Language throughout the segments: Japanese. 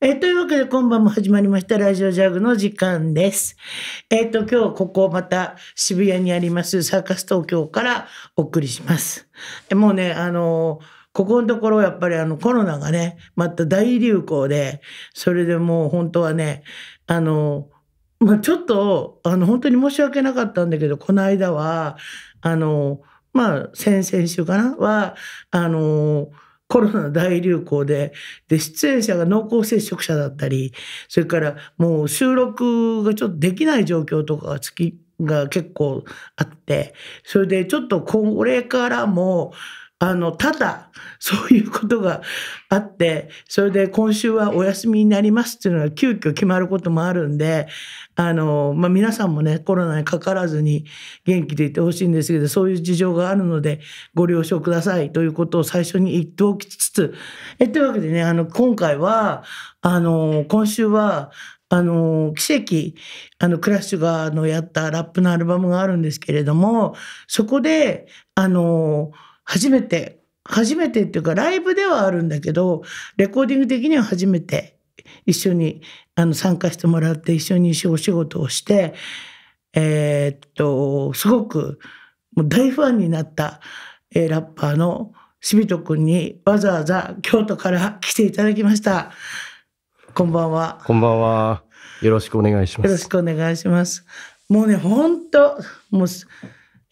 えー、というわけで今晩も始まりましたラジオジャグの時間です。えっ、ー、と今日ここまた渋谷にありますサーカス東京からお送りします。えもうねあのここのところやっぱりあのコロナがねまた大流行でそれでもう本当はねあのまあ、ちょっとあの本当に申し訳なかったんだけどこの間はあのまあ先々週かなはあのコロナ大流行で、で、出演者が濃厚接触者だったり、それからもう収録がちょっとできない状況とかがつき、が結構あって、それでちょっとこれからも、あの、ただ、そういうことがあって、それで今週はお休みになりますっていうのが急遽決まることもあるんで、あの、まあ、皆さんもね、コロナにかからずに元気でいてほしいんですけど、そういう事情があるので、ご了承くださいということを最初に言っておきつつ、え、というわけでね、あの、今回は、あの、今週は、あの、奇跡、あの、クラッシュが、の、やったラップのアルバムがあるんですけれども、そこで、あの、初めて、初めてっていうか、ライブではあるんだけど、レコーディング的には初めて一緒にあの参加してもらって、一緒にお仕事をして、えー、っと、すごくもう大ファンになった、えー、ラッパーのしびとくんにわざわざ京都から来ていただきました。こんばんは。こんばんは。よろしくお願いします。よろしくお願いします。もうね、ほんと、もう、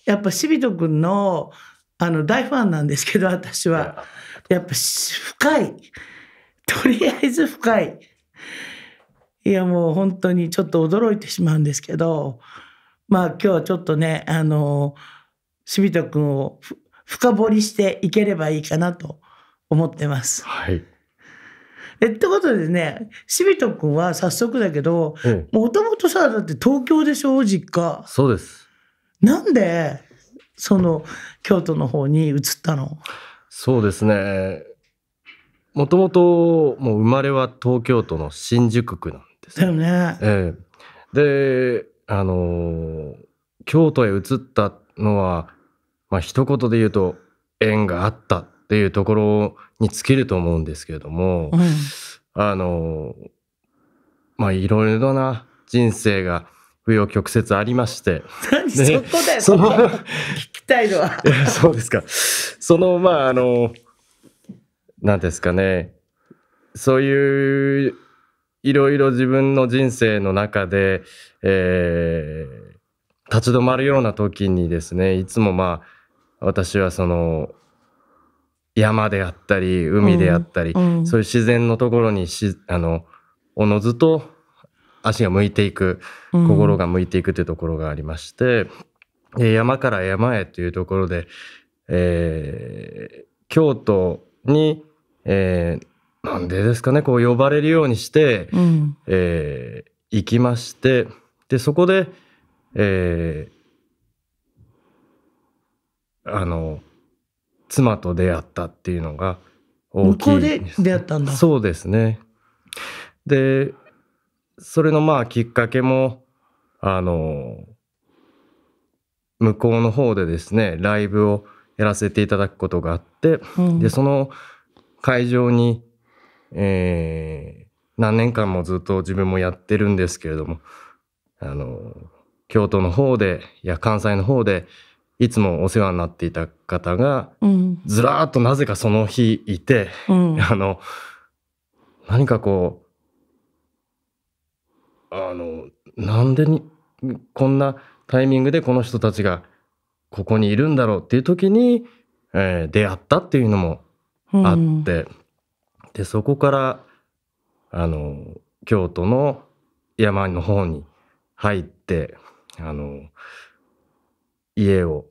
やっぱしびとくんのあの大ファンなんですけど私はやっぱ深いとりあえず深いいやもう本当にちょっと驚いてしまうんですけどまあ今日はちょっとねあのしとくんを深掘りしていければいいかなと思ってます。はいえってことでね、しびとくんは早速だけど、もともとさ、だって東京でしょ、実家。そうです。なんで、その、京都の方に移ったのそうですねもともともう生まれは東京都の新宿区なんですよね。ええ、であの京都へ移ったのはまあ一言で言うと縁があったっていうところに尽きると思うんですけれども、うん、あのまあいろいろな人生が紆余曲折ありまして。何そこでそのたいのは。そうですか。その、まあ、あの、何んですかね、そういう、いろいろ自分の人生の中で、えー、立ち止まるような時にですね、いつもまあ、私はその、山であったり、海であったり、うん、そういう自然のところにし、あの、おのずと足が向いていく、心が向いていくというところがありまして、うん山から山へというところで、えー、京都に、えー、なんでですかねこう呼ばれるようにして、うん、えー、行きましてでそこで、えー、あの妻と出会ったっていうのが大きいで出会ったんだそうですねでそれのまあきっかけもあの向こうの方でですねライブをやらせていただくことがあって、うん、でその会場に、えー、何年間もずっと自分もやってるんですけれどもあの京都の方でいや関西の方でいつもお世話になっていた方が、うん、ずらーっとなぜかその日いて、うん、あの何かこうあのなんでにこんなタイミングでこの人たちがここにいるんだろうっていう時に、えー、出会ったっていうのもあって、うん、でそこからあの京都の山の方に入ってあの家を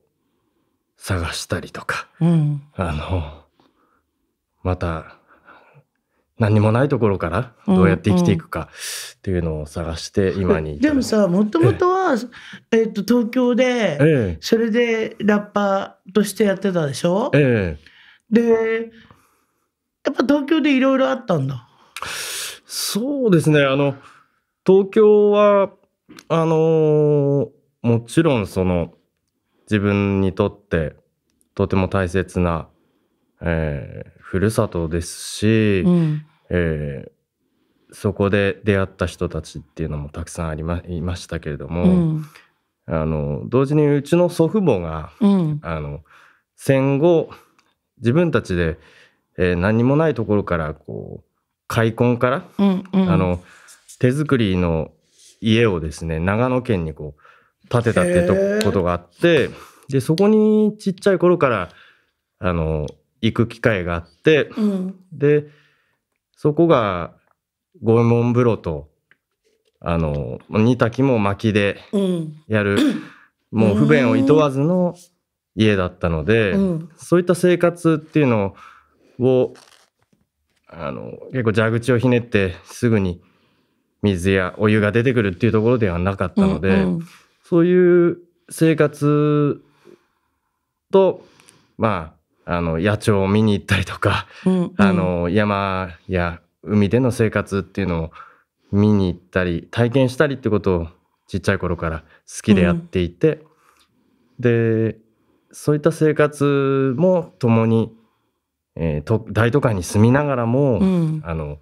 探したりとか、うん、あのまた何もないところからどうやって生きていくかっていうのを探して今に、でもさもともとは、ええっと、東京で、ええ、それでラッパーとしてやってたでしょ、ええ、でやっぱ東京でいろいろあったんだそうですねあの東京はあのもちろんその自分にとってとても大切な、えー、ふるさとですし、うん、えー、そこで出会った人たちっていうのもたくさんありまいましたけれども、うん、あの同時にうちの祖父母が、うん、あの戦後自分たちで、えー、何もないところからこう開墾から、うんうん、あの手作りの家をですね長野県にこう建てたってことがあってでそこにちっちゃい頃からあの行く機会があって、うん、で、そこが拷問風呂と、あの、煮炊きも薪でやる、うん、もう不便をいとわずの家だったので、うん、そういった生活っていうのを、あの、結構蛇口をひねってすぐに水やお湯が出てくるっていうところではなかったので、うんうん、そういう生活と、まあ、あの野鳥を見に行ったりとか、うんうん、あの山や海での生活っていうのを見に行ったり体験したりってことをちっちゃい頃から好きでやっていて、うん、でそういった生活も共に、えー、と大都会に住みながらも、うん、あの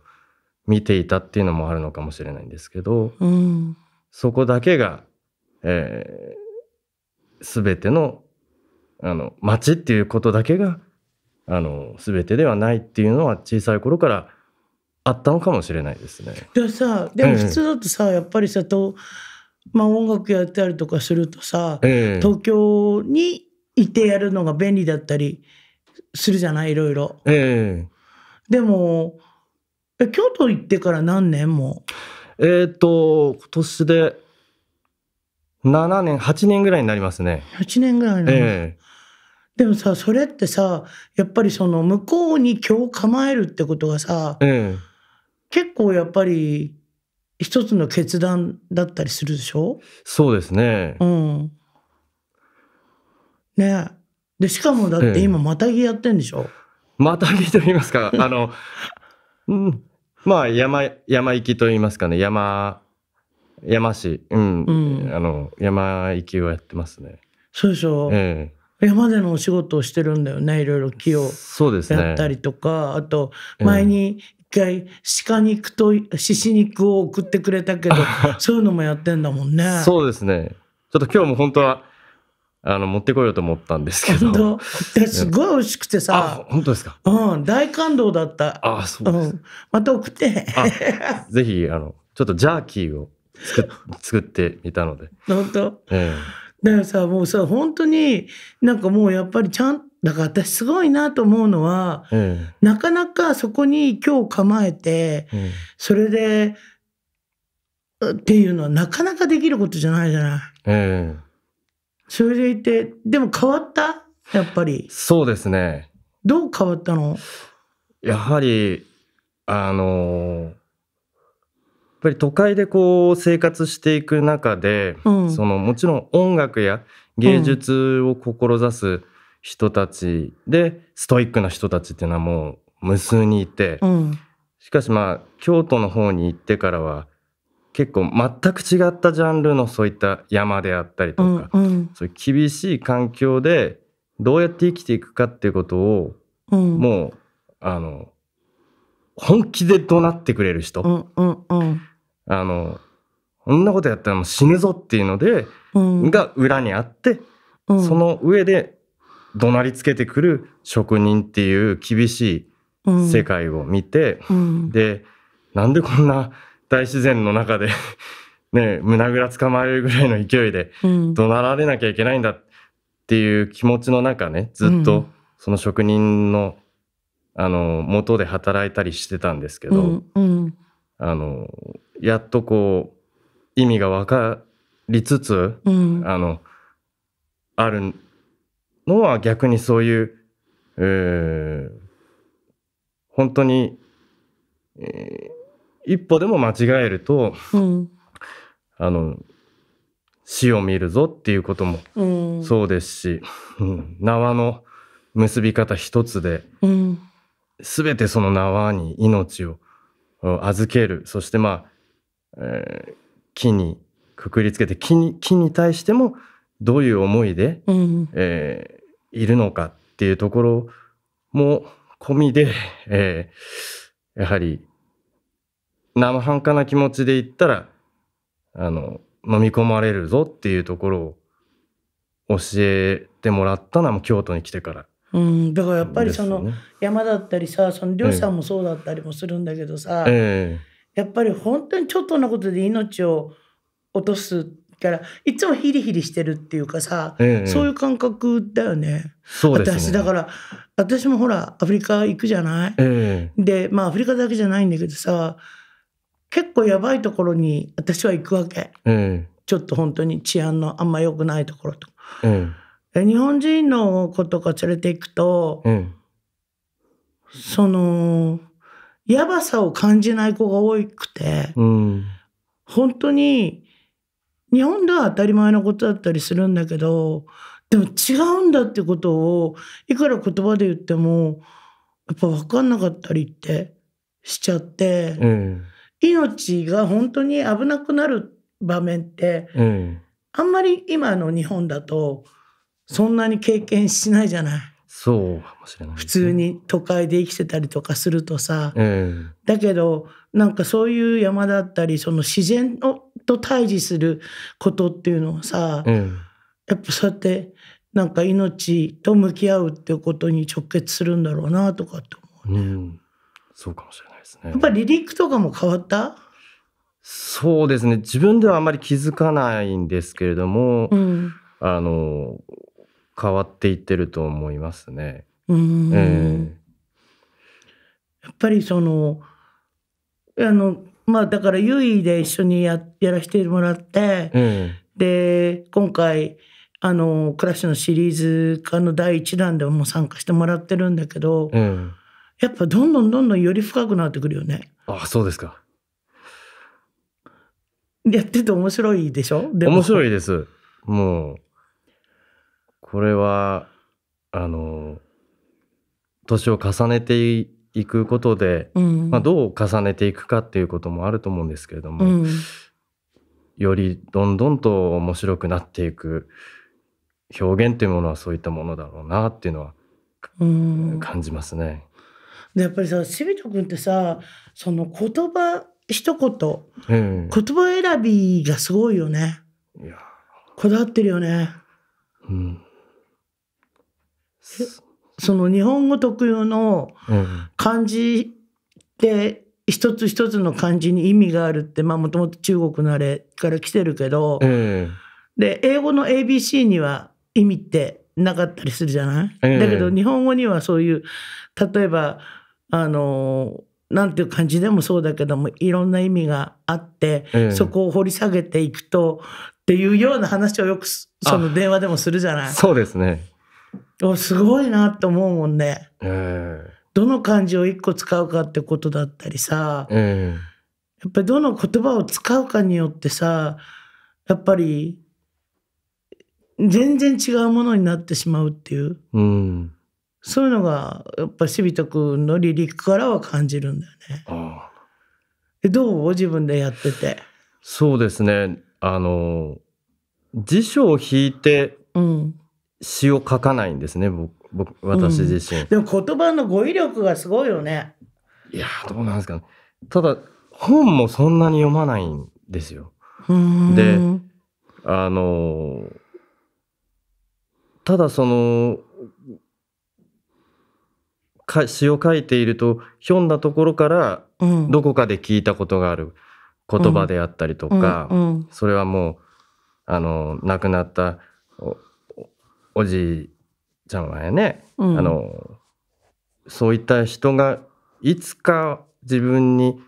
見ていたっていうのもあるのかもしれないんですけど、うん、そこだけが、えー、全てのあの町っていうことだけがあの全てではないっていうのは小さい頃からあったのかもしれないですね。でやさでも普通だとさ、やっぱりさと、まあ、音楽やったりとかするとさ、東京にいてやるのが便利だったりするじゃないいろいろ。でもえ京都行ってから何年もえっ、と今年で7年8年ぐらいになりますね。8年ぐらいなえでもさそれってさやっぱりその向こうに今日構えるってことがさ、うん、結構やっぱり一つの決断だったりするでしょそうですね。うん、ねでしかもだって今またぎやってんでしょ、うん、またぎと言いますか あの、うん、まあ山山行きと言いますかね山山市、うん、うん、あの山行きをやってますね。そうでしょ、うんまでのお仕事をしてるんだよねいろいろ木をやったりとか、ね、あと前に一回鹿肉と獅子肉を送ってくれたけど そういうのもやってんだもんね。そうですねちょっと今日も本当はあの持ってこようと思ったんですけど。すごい美味しくてさ。本当ですか。うん、大感動だった。あ、そうです、うん。また送って。ぜひあのちょっとジャーキーを作作ってみたので。本当。ええだからさ、もうさ、本当になんかもうやっぱりちゃん、だから私すごいなと思うのは、うん、なかなかそこに今日構えて、うん、それで、っていうのはなかなかできることじゃないじゃない。それでいて、でも変わったやっぱり。そうですね。どう変わったのやはり、あのーぱり都会でこう生活していく中で、うん、そのもちろん音楽や芸術を志す人たちで、うん、ストイックな人たちっていうのはもう無数にいて、うん、しかしまあ京都の方に行ってからは結構全く違ったジャンルのそういった山であったりとか、うんうん、そういう厳しい環境でどうやって生きていくかっていうことを、もうあの本気で怒鳴ってくれる人、うんうんうん、あの、こんなことやったらもう死ぬぞっていうので、うん、が裏にあって、うん、その上で怒鳴りつけてくる職人っていう厳しい世界を見て、うん、で、なんでこんな大自然の中で ね、胸ぐらつかまれるぐらいの勢いで怒鳴られなきゃいけないんだっていう気持ちの中ね、ずっとその職人の、あの、元で働いたりしてたんですけど、うんうん、あのやっとこう意味が分かりつつ、うん、あのあるのは逆にそういう、えー、本当に、えー、一歩でも間違えると、うん、あの死を見るぞっていうこともそうですし、うん、縄の結び方一つで、うん、全てその縄に命を預けるそしてまあ、えー、木にくくりつけて木に木に対してもどういう思いで、うん、えー、いるのかっていうところも込みで、えー、やはり生半可な気持ちで言ったらあの飲み込まれるぞっていうところを教えてもらったのは京都に来てからうん、だからやっぱりその山だったりさ、その漁師さんもそうだったりもするんだけどさ、えー、やっぱり本当にちょっとなことで命を落とすからいつもヒリヒリしてるっていうかさ、えー、そういう感覚だよね。そうですね私だから私もほらアフリカ行くじゃない、えー、でまあアフリカだけじゃないんだけどさ結構やばいところに私は行くわけ、ちょっと本当に治安のあんま良くないところとか。日本人の子とか連れていくと、うん、そのやばさを感じない子が多くて、うん、本当に日本では当たり前のことだったりするんだけどでも違うんだってことをいくら言葉で言ってもやっぱ分かんなかったりってしちゃって、うん、命が本当に危なくなる場面って、あんまり今の日本だと。そんなに経験しないじゃない。そうかもしれない、ね、普通に都会で生きてたりとかするとさ、えー、だけどなんかそういう山だったりその自然をと対峙することっていうのをさ、えー、やっぱそうやってなんか命と向き合うっていうことに直結するんだろうなとかって思うね。うん、そうかもしれないですね。やっぱり離陸とかも変わったそうですね自分ではあまり気づかないんですけれども、うん、あの変わっていってると思いますね。うん、えー、やっぱりそのあのまあだから優位で一緒にややらせてもらって、えー、で今回あの暮らし」のシリーズ化の第一弾でも参加してもらってるんだけど、えー、やっぱどんどんどんどんより深くなってくるよね。あそうですかやってて面白いでしょ面白いです。もうこれは、あの、年を重ねていくことで、うん、まあ、どう重ねていくかっていうこともあると思うんですけれども、うん、よりどんどんと面白くなっていく表現というものはそういったものだろうなっていうのは、うん、感じますね。でやっぱりさ清水君ってさその言葉一言、うん、言葉選びがすごいよね。いやこだわってるよね。うん、その日本語特有の漢字って一つ一つの漢字に意味があるってまあもともと中国のあれから来てるけど、えー、で英語の ABC には意味ってなかったりするじゃない、えー、だけど日本語にはそういう例えばあのなんていう感じでもそうだけどもいろんな意味があって、えー、そこを掘り下げていくとっていうような話をよくその電話でもするじゃない。そうですねおすごいなと思うもんね、えー、どの漢字を1個使うかってことだったりさ、えー、やっぱりどの言葉を使うかによってさやっぱり全然違うものになってしまうっていう、うん、そういうのがやっぱしびとくんの離陸からは感じるんだよね。あどう自分でやってて。そうですねあの辞書を引いて、うん、詩を書かないんですね、僕、私自身、うん、でも言葉の語彙力がすごいよね。いやどうなんですかね。ただ、本もそんなに読まないんですよ。で、あの、ただその、か詩を書いていると、ひょんなところから、どこかで聞いたことがある言葉であったりとか、うんうん、それはもう、あの、亡くなったおじいちゃんはね、うん、あのそういった人がいつか自分に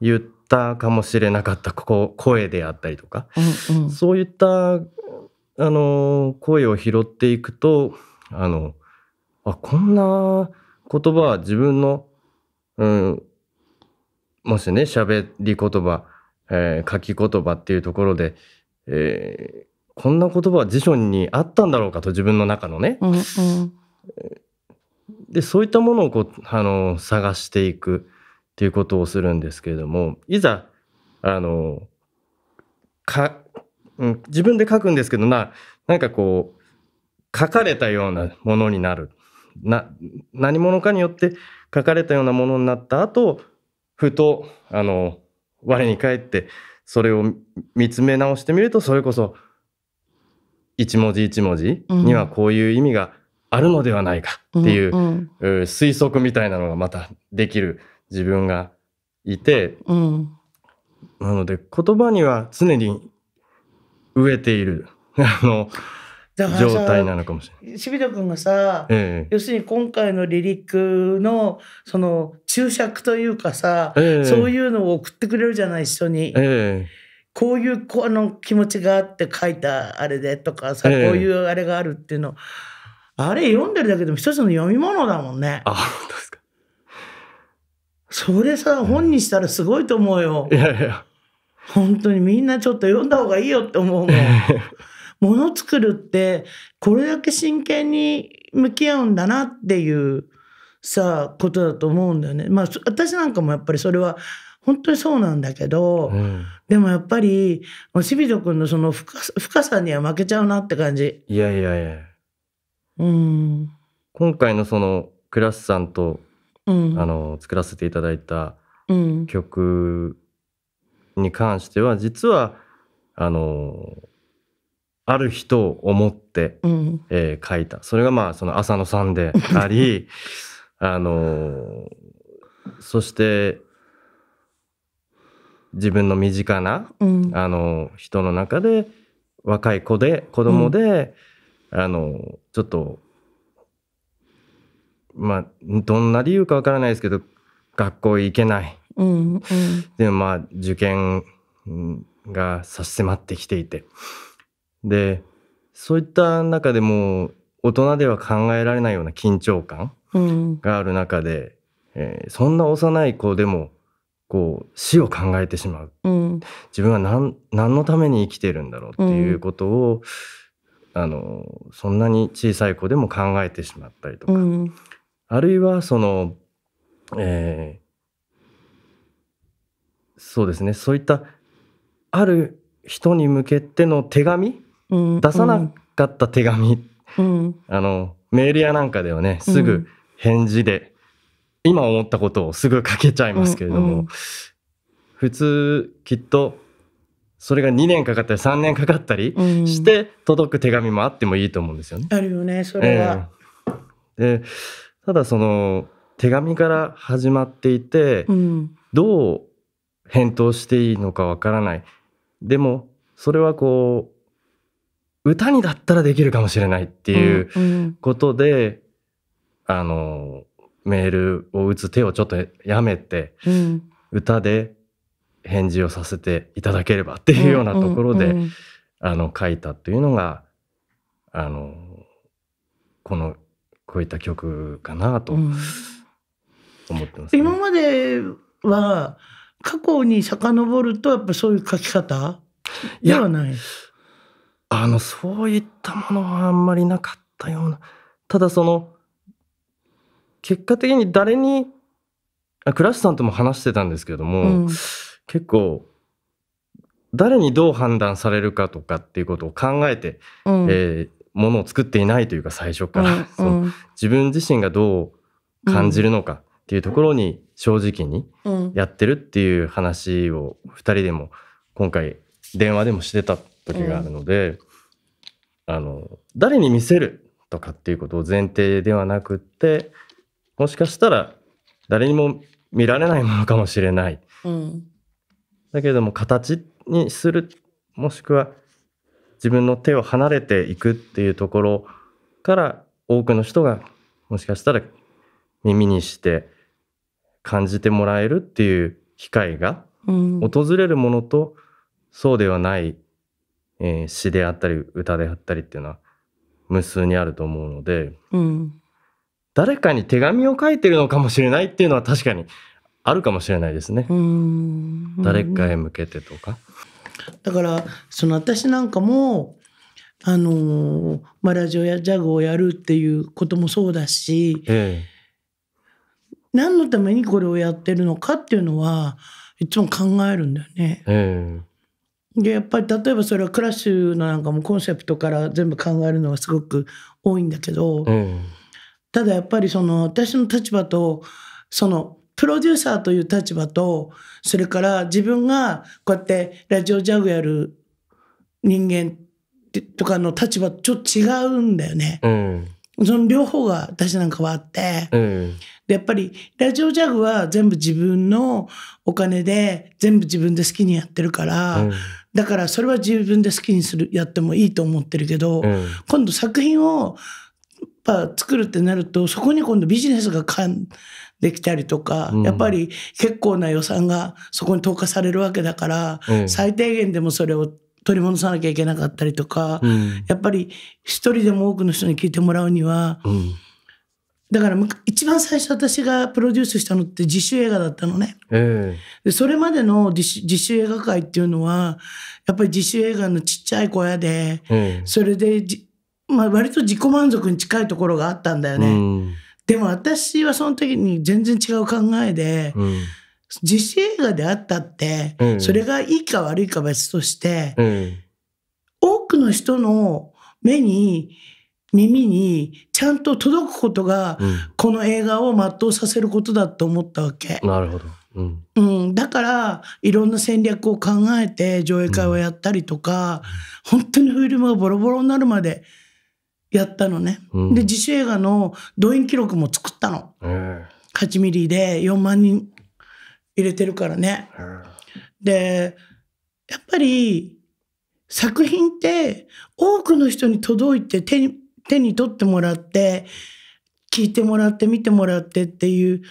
言ったかもしれなかったこ声であったりとか、うんうん、そういったあの声を拾っていくとあのあこんな言葉は自分の、うん、もしね喋り言葉、えー、書き言葉っていうところで、えこんな言葉は辞書にあったんだろうかと自分の中のね、うんうん、でそういったものをこうあの探していくっていうことをするんですけれどもいざあのか、うん、自分で書くんですけどななんかこう書かれたようなものになるな何者かによって書かれたようなものになった後ふとあの我に返ってそれを見つめ直してみるとそれこそ一文字一文字にはこういう意味があるのではないかっていう、推測みたいなのがまたできる自分がいて、なので言葉には常に植えている あの状態なのかもしれない。しびと君がさ、ええ、要するに今回のリリックのその注釈というかさ、え、そういうのを送ってくれるじゃない一緒に。ええこういうこの気持ちがあって書いたあれでとかさ、こういうあれがあるっていうの、あれ読んでるだけでも一つの読み物だもんね。あ、本当ですか。それさ、本にしたらすごいと思うよ。いやいや。本当にみんなちょっと読んだ方がいいよって思うもん。も の作るってこれだけ真剣に向き合うんだなっていうさことだと思うんだよね。まあ私なんかもやっぱりそれは本当にそうなんだけど、うん、でもやっぱり清水君のその深深さには負けちゃうなって感じいやいやいやうん今回のそのクラスさんと、うん、あの作らせていただいた曲に関しては、うん、実はあのある人を思って、うん、えー、書いたそれがまあその浅野さんであり あのそして自分の身近な、うん、あの人の中で若い子で子供で、うん、あのちょっとまあどんな理由かわからないですけど学校行けない、うんうん、でまあ受験が差し迫ってきていてでそういった中でも大人では考えられないような緊張感がある中で、うん、えー、そんな幼い子でもこう死を考えてしまう、うん、自分は何何のために生きてるんだろうっていうことを、うん、あのそんなに小さい子でも考えてしまったりとか、うん、あるいはその、えー、そうですねそういったある人に向けての手紙、出さなかった手紙、あのメールやなんかではねすぐ返事で今思ったことをすぐ書けちゃいますけれども、うんうん、普通きっとそれが2年かかったり3年かかったりして届く手紙もあってもいいと思うんですよね。うん、あるよねそれは。えー、ただその手紙から始まっていて、うん、どう返答していいのかわからないでもそれはこう歌にだったらできるかもしれないっていうことで、うんうん、あのメールを打つ手をちょっとやめて、うん、歌で返事をさせていただければっていうようなところで、うんうんうん、あの書いたというのがあのこのこういった曲かなと思ってます、ねうん、今までは過去に遡るとやっぱそういう書き方ではないあのそういったものはあんまりなかったようなただその結果的に誰に、クラスさんとも話してたんですけども、うん、結構、誰にどう判断されるかとかっていうことを考えて、うん、えー、ものを作っていないというか最初から、その自分自身がどう感じるのかっていうところに正直にやってるっていう話を2人でも今回電話でもしてた時があるので、あの誰に見せるとかっていうことを前提ではなくってもしかしたら誰にも見られないものかもしれない。うん、だけれども形にするもしくは自分の手を離れていくっていうところから多くの人がもしかしたら耳にして感じてもらえるっていう機会が訪れるものと、そうではない、えー、詩であったり歌であったりっていうのは無数にあると思うので、うん、誰かに手紙を書いてるのかもしれないっていうのは確かにあるかもしれないですね。誰かへ向けてとか。だからその私なんかもあのまあ、ラジオやジャグをやるっていうこともそうだし、ええ、何のためにこれをやってるのかっていうのはいつも考えるんだよね。ええ、でやっぱり例えばそれはクラッシュのなんかもコンセプトから全部考えるのがすごく多いんだけど。ええただやっぱりその私の立場とそのプロデューサーという立場とそれから自分がこうやってラジオジャグやる人間とかの立場とちょっと違うんだよね。うん、その両方が私なんかはあって、うん、でやっぱりラジオジャグは全部自分のお金で全部自分で好きにやってるから、うん、だからそれは自分で好きにするやってもいいと思ってるけど、今度作品をぱ作るってなるとそこに今度ビジネスがかんできたりとか、うん、やっぱり結構な予算がそこに投下されるわけだから、うん、最低限でもそれを取り戻さなきゃいけなかったりとか、うん、やっぱり一人でも多くの人に聞いてもらうには、だから一番最初私がプロデュースしたのって自主映画だったのね。えー、でそれまでの自主映画界っていうのはやっぱり自主映画のちっちゃい小屋で、えー、それでまあ、割と自己満足に近いところがあったんだよね。うん、でも私はその時に全然違う考えで、うん、自主映画であったって、うん、それがいいか悪いか別として、多くの人の目に耳にちゃんと届くことが、この映画を全うさせることだと思ったわけ。なるほどうん、だからいろんな戦略を考えて上映会をやったりとか、本当にフィルムがボロボロになるまでやったのね。うん、で、自主映画の動員記録も作ったの。8ミリで4万人入れてるからね。で、やっぱり作品って多くの人に届いて手に手に取ってもらって聞いてもらって見てもらってっていう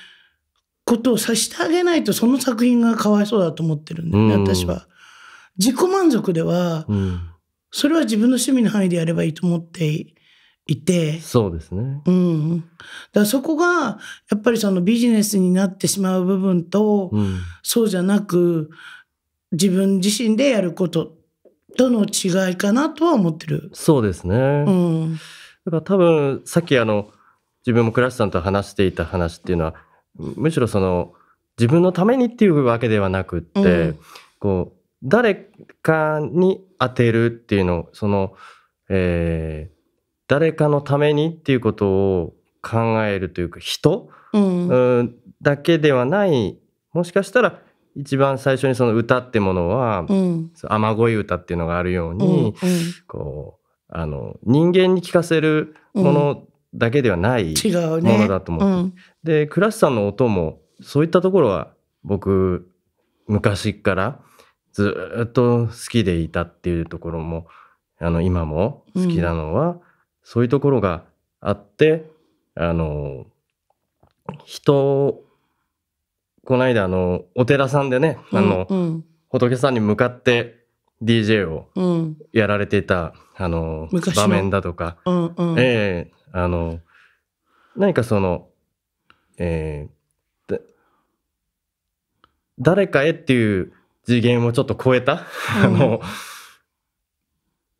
ことをさしてあげないとその作品がかわいそうだと思ってるんだよね、私は。自己満足では、うん、それは自分の趣味の範囲でやればいいと思っていて。そうですね。うん。だからそこが、やっぱりそのビジネスになってしまう部分と、うん、そうじゃなく、自分自身でやることとの違いかなとは思ってる。そうですね。うん。だから多分、さっきあの、自分も倉橋さんと話していた話っていうのは、むしろその、自分のためにっていうわけではなくって、うん、こう、誰かに当てるっていうの、その、えー、誰かのためにっていうことを考えるというか人、うん、だけではないもしかしたら一番最初にその歌ってものは、うん、雨乞い歌っていうのがあるように、うんうん、こうあの人間に聞かせるものだけではないものだと思って、うんねうん、で倉石さんの音もそういったところは僕昔からずっと好きでいたっていうところもあの今も好きなのは、そういうところがあってあの人この間あのお寺さんでね、あの、うん、仏さんに向かって DJ をやられていた、うん、あの場面だとか、うんうん、ええー、あの何かその、えー、誰かへっていう次元をちょっと超えた、あの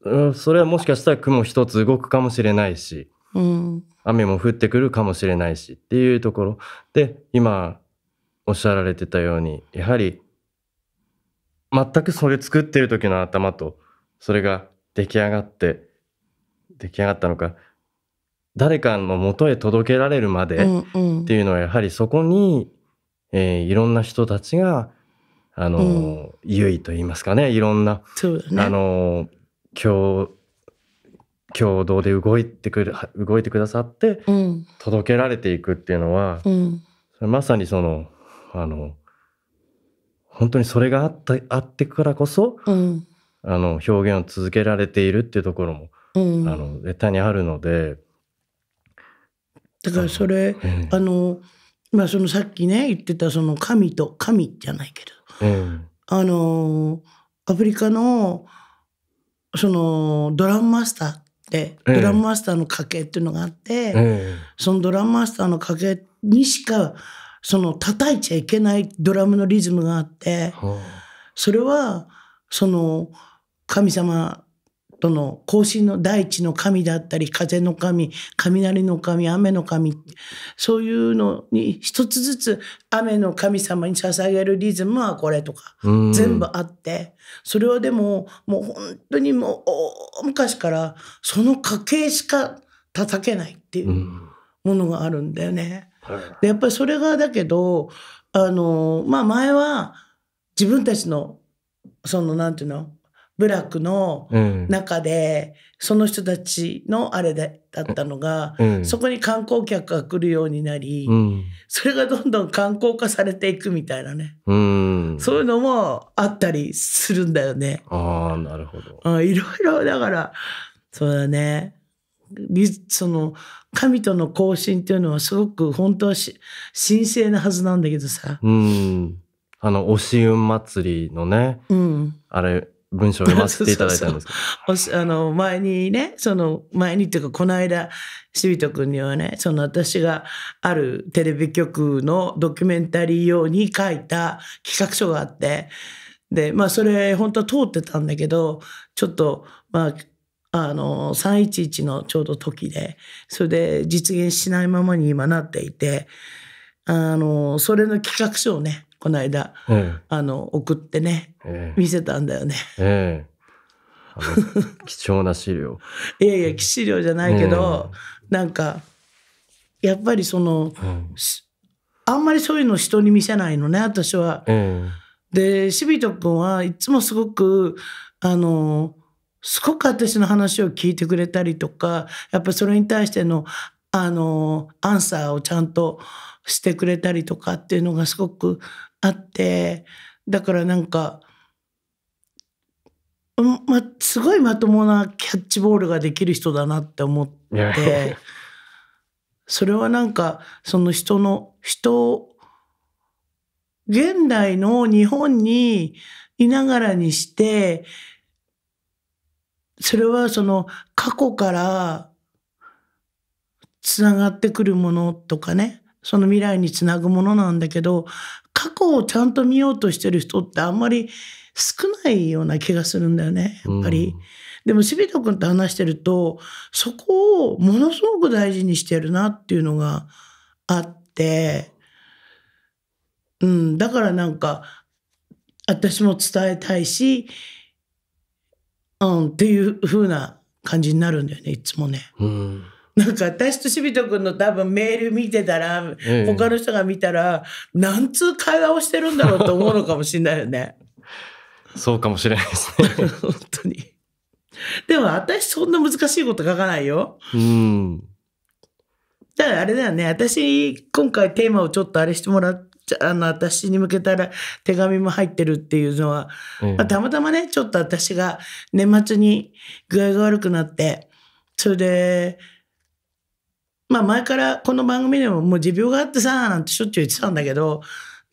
うん、それはもしかしたら雲一つ動くかもしれないし、うん、雨も降ってくるかもしれないしっていうところで今おっしゃられてたようにやはり全くそれ作ってる時の頭とそれが出来上がって出来上がったのか誰かの元へ届けられるまでっていうのはやはりそこに、えー、いろんな人たちがあの、うん、優位と言いますかねいろんな、ね、あの共共同で動いてくる動いてくださって、届けられていくっていうのは、うん、まさにそのあの本当にそれがあったあってからこそ、うん、あの表現を続けられているっていうところも、あの絶対にあるので。だからそれあの、まあ、そのさっきね言ってたその神と神じゃないけど、あのアフリカのそのドラムマスターってドラムマスターの家系っていうのがあって、えそのドラムマスターの家系にしかその叩いちゃいけないドラムのリズムがあって、はあ、それはその神様その更新の大地の神だったり風の神雷の神雨の神そういうのに一つずつ雨の神様に捧げるリズムはこれとか全部あってそれはでももう本当にもう昔からその家系しか叩けないっていうものがあるんだよね。でやっぱりそれがだけどあのまあ前は自分たちのそのなんていうの部落の中で、その人たちのあれだったのが、うん、そこに観光客が来るようになり、うん、それがどんどん観光化されていくみたいなね、うん、そういうのもあったりするんだよね。あなるほど、うん、いろいろだからそうだねその神との交信っていうのはすごく本当は神聖なはずなんだけどさ。うんあのおし運祭りのね、うん、あれ文章を読ませていただいたんです そうあの前にねその前にっていうかこの間シビト君にはねその私があるテレビ局のドキュメンタリー用に書いた企画書があってでまあそれ本当は通ってたんだけどちょっとまああの311のちょうど時でそれで実現しないままに今なっていてあのそれの企画書をねこの間、うん、あの送ってね、えー、見せたんだよね。えー、貴重な資料いやいや資料じゃないけど、うん、なんかやっぱりその、うん、あんまりそういうの人に見せないのね私は。うん、でしびとくんはいつもすごくあのすごく私の話を聞いてくれたりとかやっぱそれに対してのあのアンサーをちゃんとしてくれたりとかっていうのがすごくあってだからなんか、ま、すごいまともなキャッチボールができる人だなって思ってそれはなんかその人の人現代の日本にいながらにしてそれはその過去からつながってくるものとかねその未来につなぐものなんだけど、過去をちゃんと見ようとしてる人ってあんまり少ないような気がするんだよね、やっぱり。うん、でも、杉田君と話してると、そこをものすごく大事にしてるなっていうのがあって、うん、だからなんか、私も伝えたいし、うん、っていう風な感じになるんだよね、いつもね。うんなんか私としびとくんの多分メール見てたら、ええ、他の人が見たら、何通会話をしてるんだろうと思うのかもしれないよね。そうかもしれないですね。本当に。でも私そんな難しいこと書かないよ。うん。だからあれだよね。私、今回テーマをちょっとあれしてもらって、あの、私に向けたら手紙も入ってるっていうのは、まあ、たまたまね、ちょっと私が年末に具合が悪くなって、それで、まあ前からこの番組でももう持病があってさ、なんてしょっちゅう言ってたんだけど、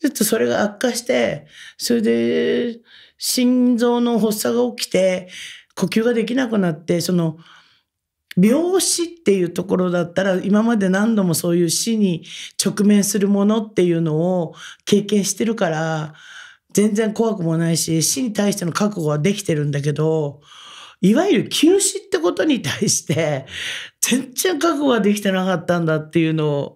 ちょっとそれが悪化して、それで心臓の発作が起きて、呼吸ができなくなって、その、病死っていうところだったら今まで何度もそういう死に直面するものっていうのを経験してるから全然怖くもないし死に対しての覚悟はできてるんだけどいわゆる休止ってことに対して全然覚悟ができてなかったんだっていうの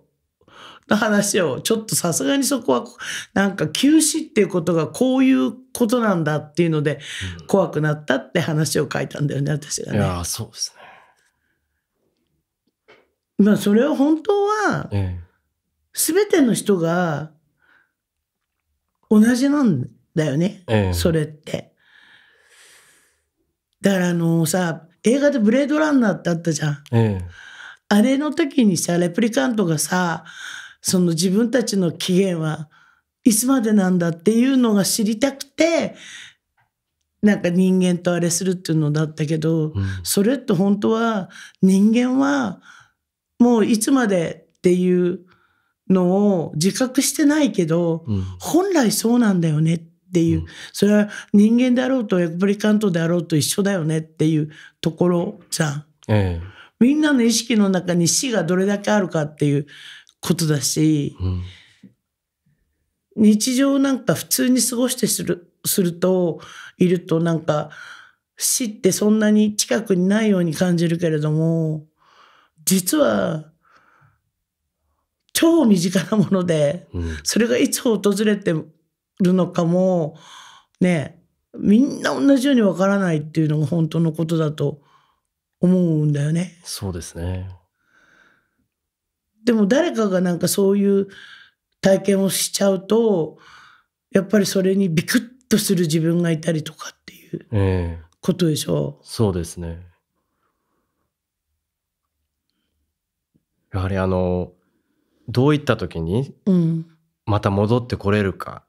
の話を、ちょっとさすがにそこは、なんか休止っていうことがこういうことなんだっていうので、怖くなったって話を書いたんだよね、私がね。いや、そうですね。まあ、それは本当は、すべての人が同じなんだよね、ええ、それって。だからあのさ、映画でブレードランナーってあったじゃん。ええ、あれの時にさ、レプリカントがさ、その自分たちの起源はいつまでなんだっていうのが知りたくて、なんか人間とあれするっていうのだったけど、うん、それって本当は人間はもういつまでっていうのを自覚してないけど、うん、本来そうなんだよねっっていう、それは人間であろうとエクプリカントであろうと一緒だよねっていうところじゃん。ええ、みんなの意識の中に死がどれだけあるかっていうことだし、うん、日常なんか普通に過ごしてするするといるとなんか死ってそんなに近くにないように感じるけれども実は超身近なもので、うん、それがいつ訪れてるのかもねみんな同じようにわからないっていうのが本当のことだと思うんだよね。そうですねでも誰かがなんかそういう体験をしちゃうとやっぱりそれにビクッとする自分がいたりとかっていうことでしょう。えー、そうですねやはりあのどういった時に、うん、また戻ってこれるか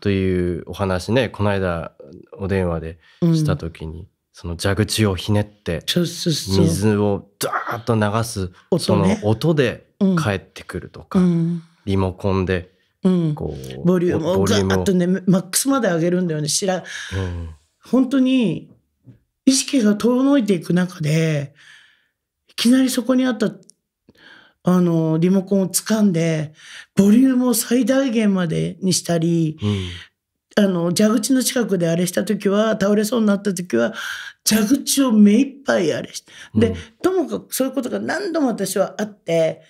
というお話ね、うん、この間お電話でした時に、うん、その蛇口をひねって水をダーッと流すその音で帰ってくるとか、うん、リモコンでこう、ボリュームをザーッとねマックスまで上げるんだよね知ら、うん、本当に意識が遠のいていく中でいきなりそこにあったあの、リモコンを掴んで、ボリュームを最大限までにしたり、うん、あの、蛇口の近くであれした時は、倒れそうになった時は、蛇口を目いっぱいあれして、うん、ともかくそういうことが何度も私はあって、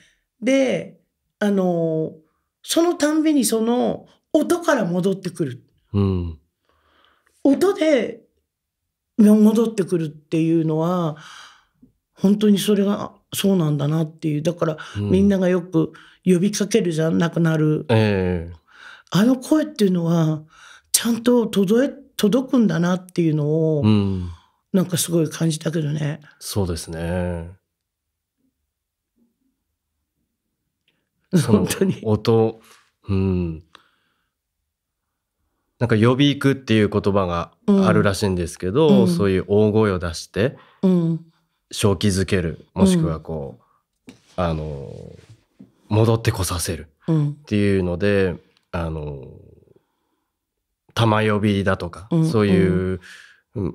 で、あの、そのたんびにその音から戻ってくる。うん、音で戻ってくるっていうのは、本当にそれがそうなんだなっていうだから、みんながよく呼びかけるじゃなくなる、えー、あの声っていうのはちゃんと届え届くんだなっていうのを、うん、なんかすごい感じたけどね。そうですね 本当に音、うん、なんか呼び行くっていう言葉があるらしいんですけど、うん、そういう大声を出して、うん、正気づけるもしくはこう、うん、あの戻ってこさせるっていうので、うん、あの玉呼びだとか、うん、そういう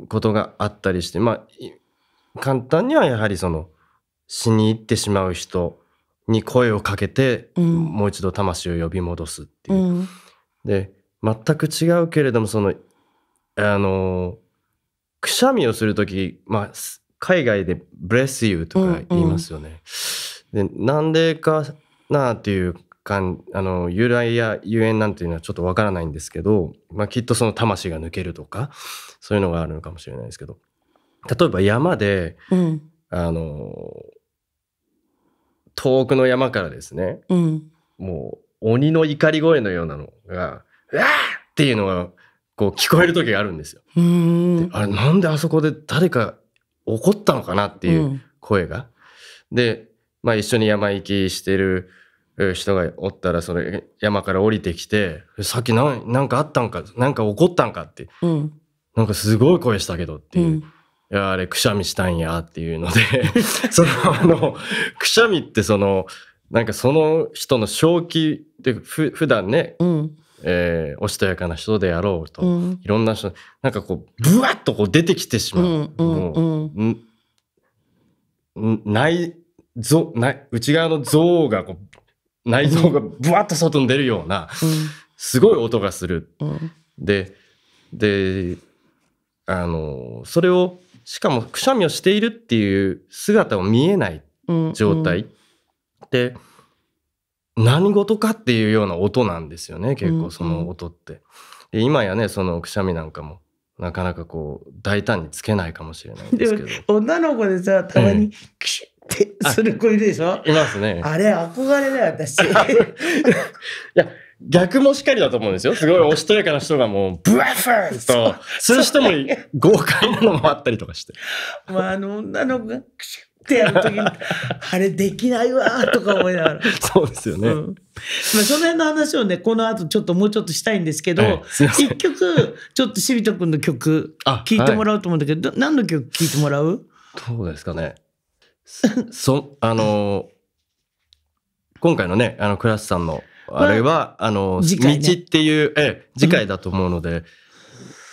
ことがあったりして、まあ簡単にはやはりその死に行ってしまう人に声をかけて、もう一度魂を呼び戻すっていう。で全く違うけれどもそのあのくしゃみをする時、まあ、海外で bless you とか言いますよね。うんうん、で、なんでかなっていうか、あの、由来やゆえんなんていうのはちょっとわからないんですけど、まあきっとその魂が抜けるとか、そういうのがあるのかもしれないですけど、例えば山で、うん、あの、遠くの山からですね、うん、もう鬼の怒り声のようなのが、うわーっていうのが、こう聞こえる時があるんですよ。であれなんであそこで誰か怒ったのかなっていう声が。うん、で、まあ、一緒に山行きしてる人がおったらその山から降りてきて「さっき何かあったんか何か怒ったんか」って、うん、なんかすごい声したけどっていう。うんいや、あれ、くしゃみしたんや、っていうので その、あの、くしゃみってその、なんかその人の正気で、ふ、普段ね、うん、えー、おしとやかな人であろうと、うん、いろんな人なんかこうぶわっとこう出てきてしまう,、うんうんうん、内臓内内側の像がこう内臓がぶわっと外に出るような、うん、すごい音がする。うん、でであのそれをしかもくしゃみをしているっていう姿を見えない状態、うんうん、で何事かっていうような音なんですよね結構その音って。で今やねそのくしゃみなんかもなかなかこう大胆につけないかもしれないですけど女の子でさたまにクシュッてする子いるでしょ、いますねあれ憧れだよ私 いや逆もしっかりだと思うんですよ。すごいおしとやかな人がもう、ブワッフーと、そういう人も豪快なのもあったりとかして。まあ、あの女の子が、クシュッってやるに、あれできないわとか思いながら。そうですよね。うん、まあ、その辺の話をね、この後ちょっともうちょっとしたいんですけど、はい、一曲、ちょっとしびとくんの曲、聴いてもらおうと思うんだけど、はい、何の曲聴いてもらうどうですかね。そ、あのー、今回のね、あの、クラスさんの、あれは、あ、の、ね、道っていう、ええ、次回だと思うので、うん、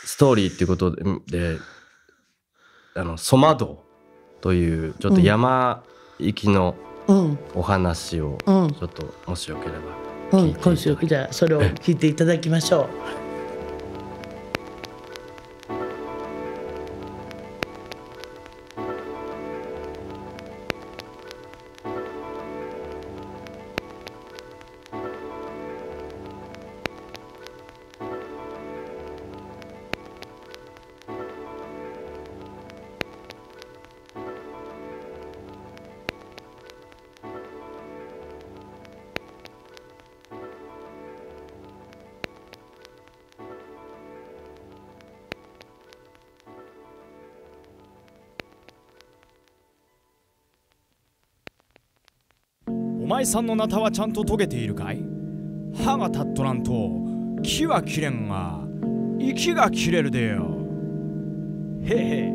ストーリーっていうことで、であの、ソマドというちょっと山行きのお話をちょっともしよければ聞いていうん、今週じゃあそれを聞いていただきましょう。さんのナタはちゃんと研けているかい歯が立っとらんと木は切れんが息が切れるでよへへ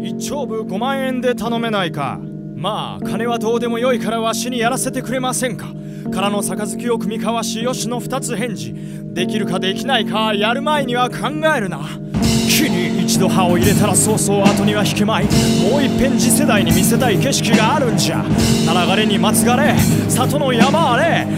一丁部5万円で頼めないかまあ金はどうでもよいからわしにやらせてくれませんかからの杯を組み交わしよしの2つ返事できるかできないかやる前には考えるな気に度歯を入れたらそうそう後には引けまいもういっぺん次世代に見せたい景色があるんじゃ流れにまつがれ里の山あれ放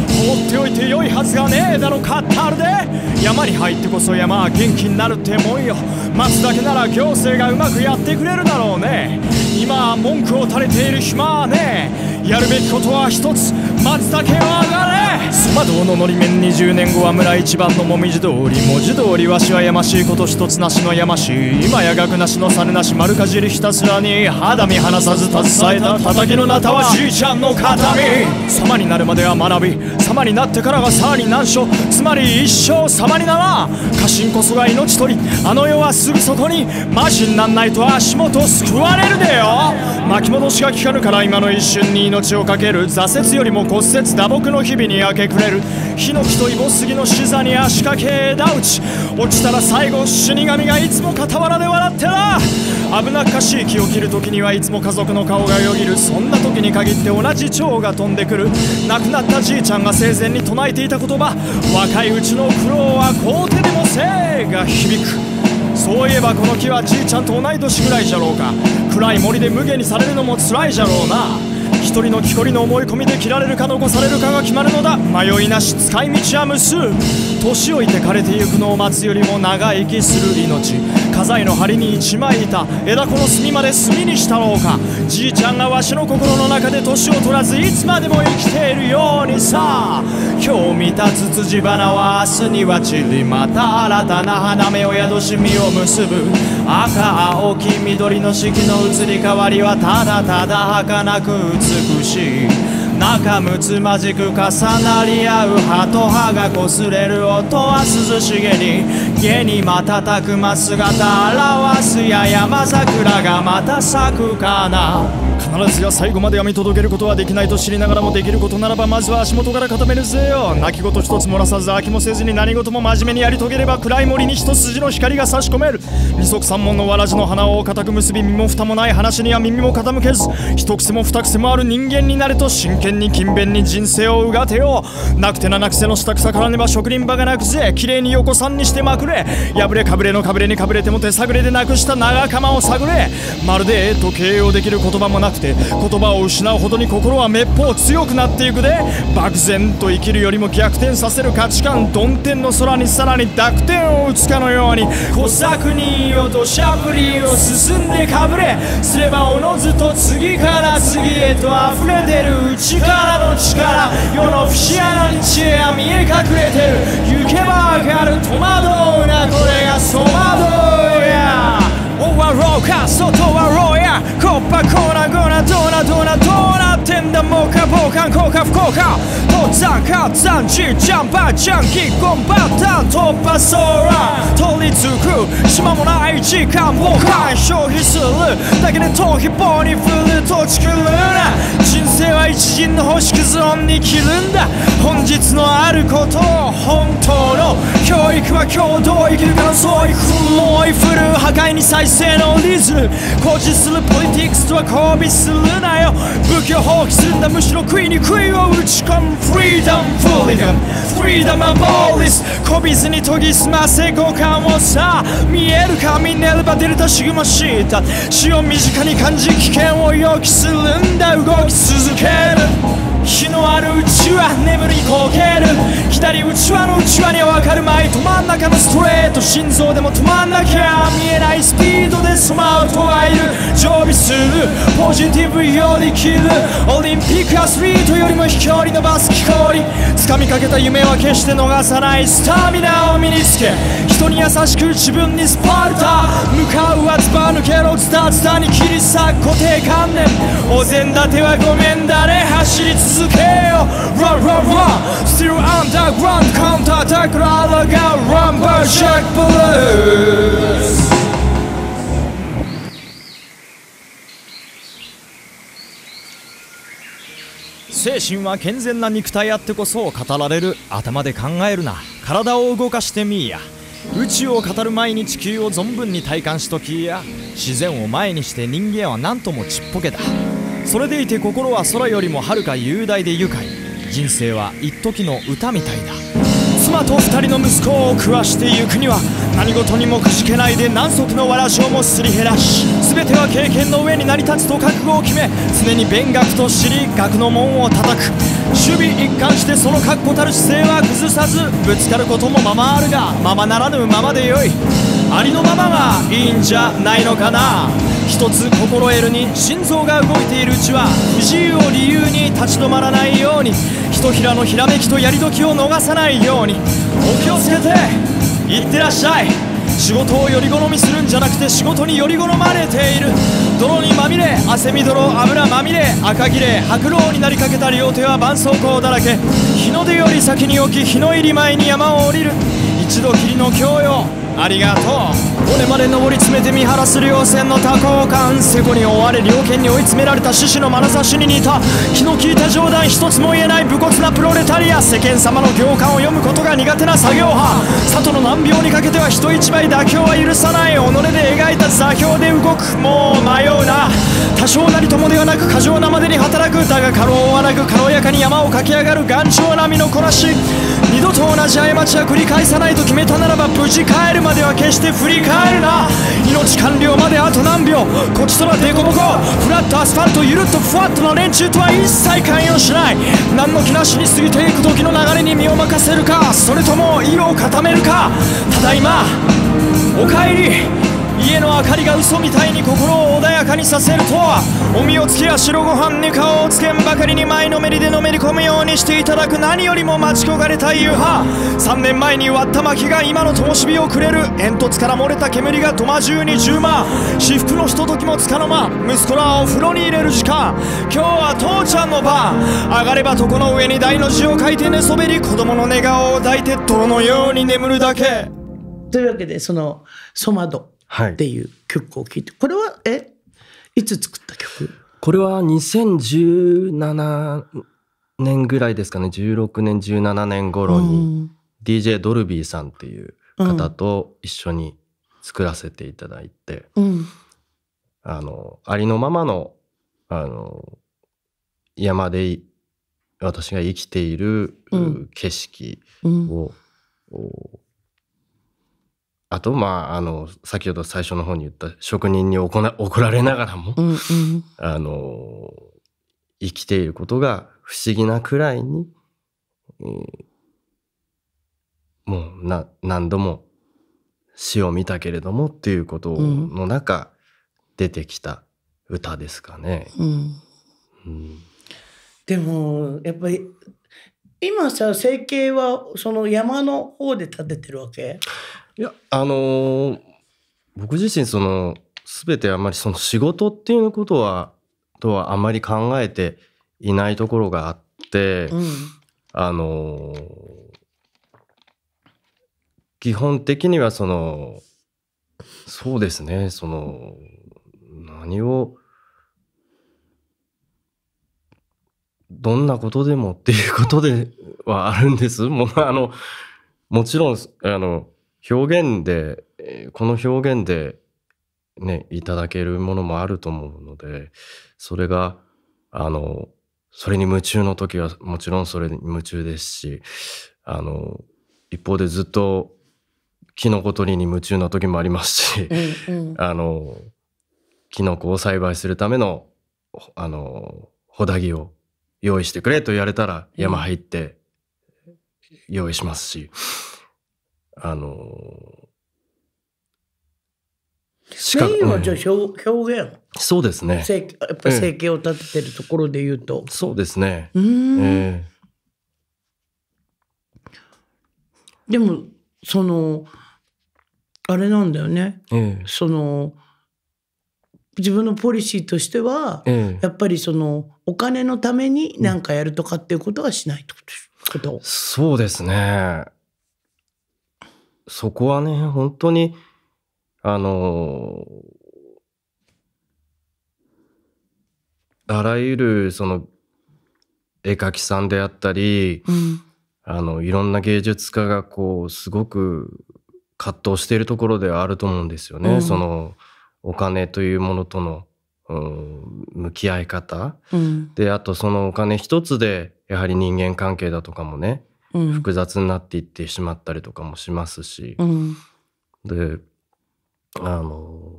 っておいて良いはずがねえだろカッターで山に入ってこそ山は元気になるってもんよ待つだけなら行政がうまくやってくれるだろうね今文句を垂れている暇はねえやるべきことは一つ松茸は上がれスど堂ののり面20年後は村一番のもみじ通り文字通りわしはやましいこと一つなしのやましい今やくなしの猿なし丸かじりひたすらに肌身離さず携えた叩きのなたはじいちゃんの形見様になるまでは学び様になってからがさらに難所つまり一生様になら家臣こそが命取りあの世はすぐそこにマジになんないと足元を救われるでよ巻き戻しが効かぬから今の一瞬に命を懸ける挫折よりも骨折打撲の日々に明け暮れるヒノキとイボスギの死座に足掛け枝打ち落ちたら最後死神がいつも傍らで笑ってな危なっかしい気を切る時にはいつも家族の顔がよぎるそんな時に限って同じ蝶が飛んでくる亡くなったじいちゃんが生前に唱えていた言葉若いうちの苦労はこうでもせいが響くそういえばこの木はじいちゃんと同い年ぐらいじゃろうか暗い森で無下にされるのも辛いじゃろうな一人の木こりの思い込みで切られるか残されるかが決まるのだ迷いなし使い道は無数年老いて枯れてゆくのを待つよりも長生きする命家財の針に一枚板枝子の隅まで墨にしたろうかじいちゃんがわしの心の中で年を取らずいつまでも生きているようにさ今日見たツツジ花は明日には散りまた新たな花芽を宿し実を結ぶ赤青黄緑の四季の移り変わりはただただ儚く美しい仲睦まじく重なり合う歯と歯が擦れる音は涼しげに家に瞬く間姿表すや山桜がまた咲くかな必ずや最後まで読み届けることはできないと知りながらもできることならばまずは足元から固めるぜよ泣き言一つ漏らさず飽きもせずに何事も真面目にやり遂げれば暗い森に一筋の光が差し込める二足三門のわらじの花を固く結び身も蓋もない話には耳も傾けず一癖も二癖もある人間になれと真剣に勤勉に人生をうがてよなくてななくせの下草からねば職人場がなくぜきれいに横さんにしてまくるれ破れかぶれのかぶれにかぶれても手探れでなくした長釜を探れまるでえと形容できる言葉もなくて言葉を失うほどに心はめっぽう強くなっていくで漠然と生きるよりも逆転させる価値観曇天の空にさらに濁点を打つかのように小作人よとャゃリりを進んでかぶれすればおのずと次から次へと溢れてる内からの力世の節穴に知恵は見え隠れてる行けば上かる戸惑ううなこれがそばどや終わろうか外はローやコッパコーナゴラドラドラドラ縁談もか傍観効か不効果登山火山地ジャンパージャンキーゴンバッタン突破ー。通り付く島もない時間を干消費するだけで逃避棒に振るとちくるな人生は一陣の星屑音に着るんだ本日のあることを本当の教育は共同生きるからそういくもい振る破壊に再生のリズム誇示するポリティクスとは交尾するなよ仏教法きすんだむしろ食いに食いを打ち込むフリーダムフリーダムフリーダムボーリスこびずに研ぎ澄ませ五感をさ見えるかミネルバデルタシグマシータ死を身近に感じ危険を予期するんだ動き続ける日のあるうちは眠りこける左うちわのうちわにはわかるまいと、真ん中のストレート心臓でも止まんなきゃ見えないスピードでスマートがいる常備するポジティブより切るオリンピックアスリートよりも飛距離伸ばす気候に掴みかけた夢は決して逃さないスタミナを身につけ人に優しく自分にスパルタ向かうはずば抜けろズタズタに切り裂く固定観念お膳立てはごめんだね走り続続けよ Run run run Still underground Counter attack ララが Run by Jack Blues 精神は健全な肉体あってこそ語られる頭で考えるな体を動かしてみいや宇宙を語る前に地球を存分に体感しときや自然を前にして人間は何ともちっぽけだそれでいて心は空よりもはるか雄大で愉快人生は一時の歌みたいだ妻と二人の息子を食わしてゆくには何事にもくじけないで何足のわらじをもすり減らし全ては経験の上に成り立つと覚悟を決め常に勉学と知り学の門を叩く守備一貫してその確固たる姿勢は崩さずぶつかることもままあるがままならぬままでよいありのままがいいんじゃないのかな一つ心得るに心臓が動いているうちは不自由を理由に立ち止まらないようにひとひらのひらめきとやり時を逃さないようにお気をつけていってらっしゃい仕事をより好みするんじゃなくて仕事により好まれている泥にまみれ汗みどろ油まみれ赤切れ白狼になりかけた両手は絆創膏だらけ日の出より先に起き日の入り前に山を降りる一度きりの供養ありがとうこまで上り詰めて見晴らす稜線の多幸感瀬古に追われ猟犬に追い詰められた獅子の眼差しに似た気の利いた冗談一つも言えない武骨なプロレタリア世間様の行間を読むことが苦手な作業派里の難病にかけては人一倍妥協は許さない己で描いた座標で動くもう迷うな多少なりともではなく過剰なまでに働くだが過労はなく軽やかに山を駆け上がる頑丈な身のこなし二度と同じ過ちは繰り返さないと決めたならば無事帰るまでは決して振り返るな命完了まであと何秒こっちとらデコボコフラットアスファルトゆるっとふわっとの連中とは一切関与しない何の気なしに過ぎていく時の流れに身を任せるかそれとも色を固めるかただいまおかえり家の明かりが嘘みたいに心を穏やかにさせるとはお身をつきや白ご飯に顔をつけんばかりに前のめりでのめり込むようにしていただく何よりも待ち焦がれた夕飯3年前に割った薪が今の灯火をくれる煙突から漏れた煙がト間中に充満至福のひとときもつかの間息子らはお風呂に入れる時間今日は父ちゃんの番上がれば床の上に台の字を書いて寝そべり子供の寝顔を抱いて泥のように眠るだけというわけでそのソマドっていう曲を聴いて、これは、え、いつ作った曲これは2017年ぐらいですかね、16年、17年頃に、DJ ドルビーさんっていう方と一緒に作らせていただいて、うん、あの、ありのままの、あの、山で私が生きている景色を、うんあと、まあ、あの、先ほど最初の方に言った職人に怒られながらも、うんうん、あの、生きていることが不思議なくらいに、もうな、何度も死を見たけれどもっていうことの中、うん、出てきた歌ですかね。うん、うん、でも、やっぱり、今さ、整形はその山の方で建ててるわけいや、あのー、僕自身、その、全てあまりその仕事っていうことは、とはあまり考えていないところがあって、うん、あのー、基本的にはその、そうですね、その、何を、どんなことでもっていうことではあるんです。もう、あの、もちろん、あの、表現で、この表現でね、いただけるものもあると思うので、それが、あの、それに夢中の時はもちろんそれに夢中ですし、あの、一方でずっとキノコ取りに夢中な時もありますし、うんうん、あの、キノコを栽培するための、あの、ホダギを用意してくれと言われたら山入って用意しますし、うんあのメインはじゃあ表,、現そうですねやっぱ生計を立ててるところで言うと、そうですねうん、えー、でもそのあれなんだよね、えその自分のポリシーとしては、え、やっぱりそのお金のために何かやるとかっていうことはしないってこと、そうですねそこはね、本当に、あの、あらゆる、その、絵描きさんであったり、うん、あの、いろんな芸術家が、こう、すごく葛藤しているところではあると思うんですよね。うん、その、お金というものとの、うん、向き合い方、であとそのお金一つでやはり人間関係だとかもね複雑になっていってしまったりとかもしますし、うん、であの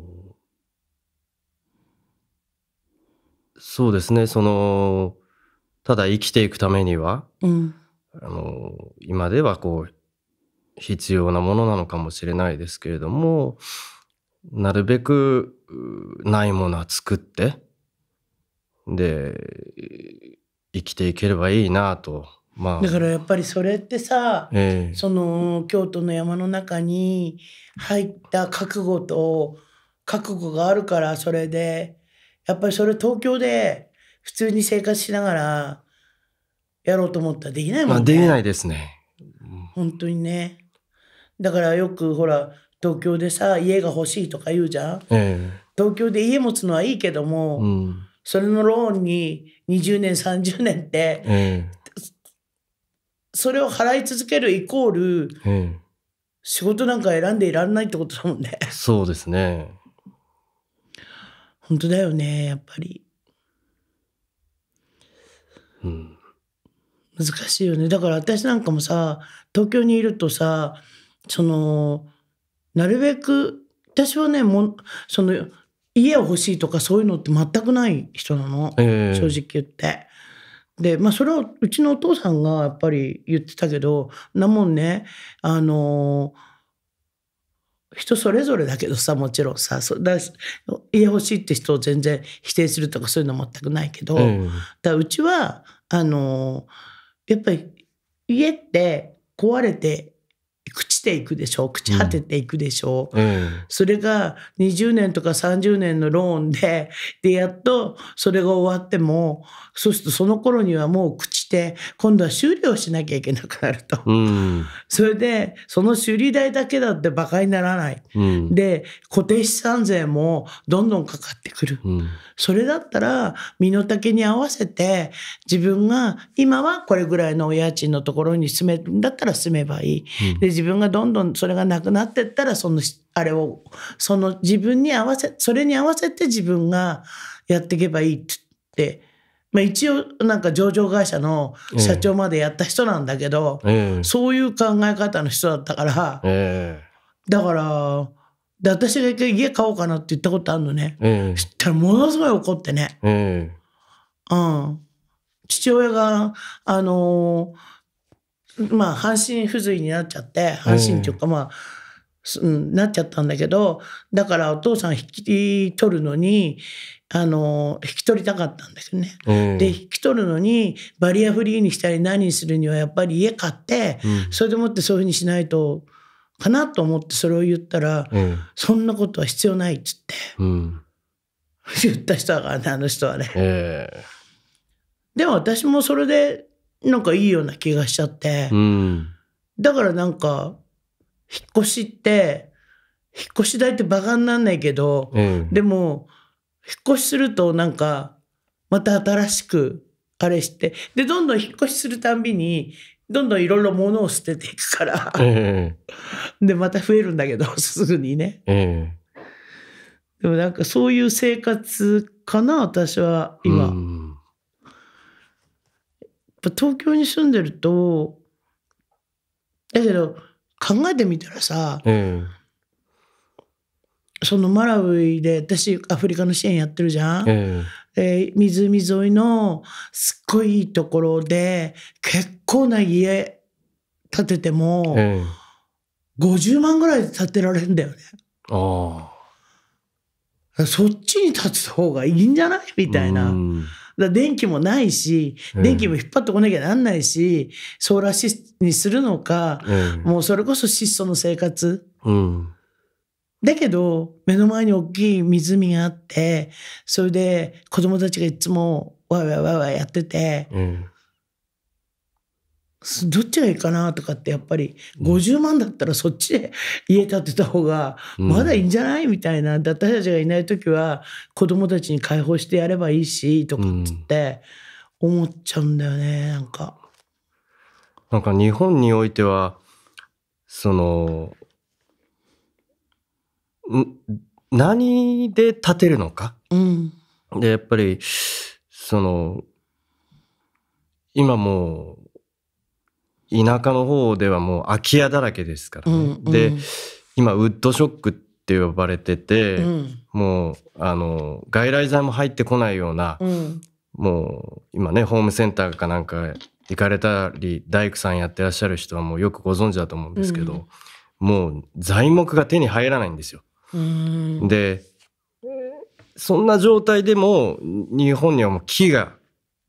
そうですねそのただ生きていくためには、うん、あの今ではこう必要なものなのかもしれないですけれどもなるべくないものは作ってで生きていければいいなとまあ、だからやっぱりそれってさ、えー、その京都の山の中に入った覚悟と覚悟があるからそれでやっぱりそれ東京で普通に生活しながらやろうと思ったらできないもんね。まあ、できないですね。本当にね。だからよくほら東京でさ家が欲しいとか言うじゃん。えー、東京で家持つのはいいけども、うん、それのローンに20年30年って、えーそれを払い続けるイコール、うん、仕事なんか選んでいらんないってことだもんね。そうですね。本当だよね、やっぱり。うん、難しいよね。だから私なんかもさ、東京にいるとさ、その、なるべく、私はね、もその、家を欲しいとかそういうのって全くない人なの、えー、正直言って。で、まあ、それはうちのお父さんがやっぱり言ってたけどなもんねあの人それぞれだけどさもちろんさそだ家欲しいって人を全然否定するとかそういうの全くないけど、うん、だうちはあのやっぱり家って壊れてしていくでしょう朽ち果てていくでしょう、うん、それが20年とか30年のローンででやっとそれが終わってもそうするとその頃にはもう朽ちして今度は修理をしなきゃいけなくなると、うん、それでその修理代だけだってバカにならない、うん、で固定資産税もどんどんかかってくる、うん、それだったら身の丈に合わせて自分が今はこれぐらいのお家賃のところに住めるんだったら住めばいい、で自分がどんどんそれがなくなってったらそのあれをその自分に合わせそれに合わせて自分がやっていけばいいって。まあ、一応なんか上場会社の社長までやった人なんだけど、えー、そういう考え方の人だったから、えー、だからで私が一回家買おうかなって言ったことあるのね、えー、そしたらものすごい怒ってね、えー、うん、父親があのー、まあ半身不随になっちゃって半身っていうかまあ、うん、なっちゃったんだけどだからお父さん引き取るのにあの、引き取りたかったんですよね。うん、で、引き取るのに、バリアフリーにしたり何にするには、やっぱり家買って、うん、それでもってそういうふうにしないと、かなと思ってそれを言ったら、うん、そんなことは必要ないっつって、言った人だからね、あの人はね。でも私もそれで、なんかいいような気がしちゃって、だからなんか、引っ越しって、引っ越し代ってバカになんないけど、でも、引っ越しするとなんか、また新しく、あれして、で、どんどん引っ越しするたんびに、どんどんいろいろ物を捨てていくから、えー、で、また増えるんだけど、すぐにね。えー、でもなんかそういう生活かな、私は今。東京に住んでると、だけど、考えてみたらさ、えーそのマラウイで私アフリカの支援やってるじゃん。えー、えー、湖沿いのすっごいいいところで結構な家建てても、50万ぐらいで建てられるんだよね。あそっちに建つ方がいいんじゃないみたいな。だ電気もないし、電気も引っ張ってこなきゃなんないし、ソーラーシスにするのか、もうそれこそ質素の生活。うんだけど、目の前に大きい湖があって、それで子供たちがいつもわわわわやってて、うん、どっちがいいかなとかってやっぱり、50万だったらそっちで家建てた方がまだいいんじゃないみたいな。私たちがいない時は子供たちに解放してやればいいし、とかっつって思っちゃうんだよね、なんか。なんか日本においては、その、何で立てるのか。うん、で、やっぱり、その、今もう、田舎の方ではもう空き家だらけですからね。うんうん、で、今、ウッドショックって呼ばれてて、うん、もう、あの、外来材も入ってこないような、うん、もう、今ね、ホームセンターかなんか行かれたり、大工さんやってらっしゃる人はもうよくご存知だと思うんですけど、もう材木が手に入らないんですよ。で、そんな状態でも日本にはもう木が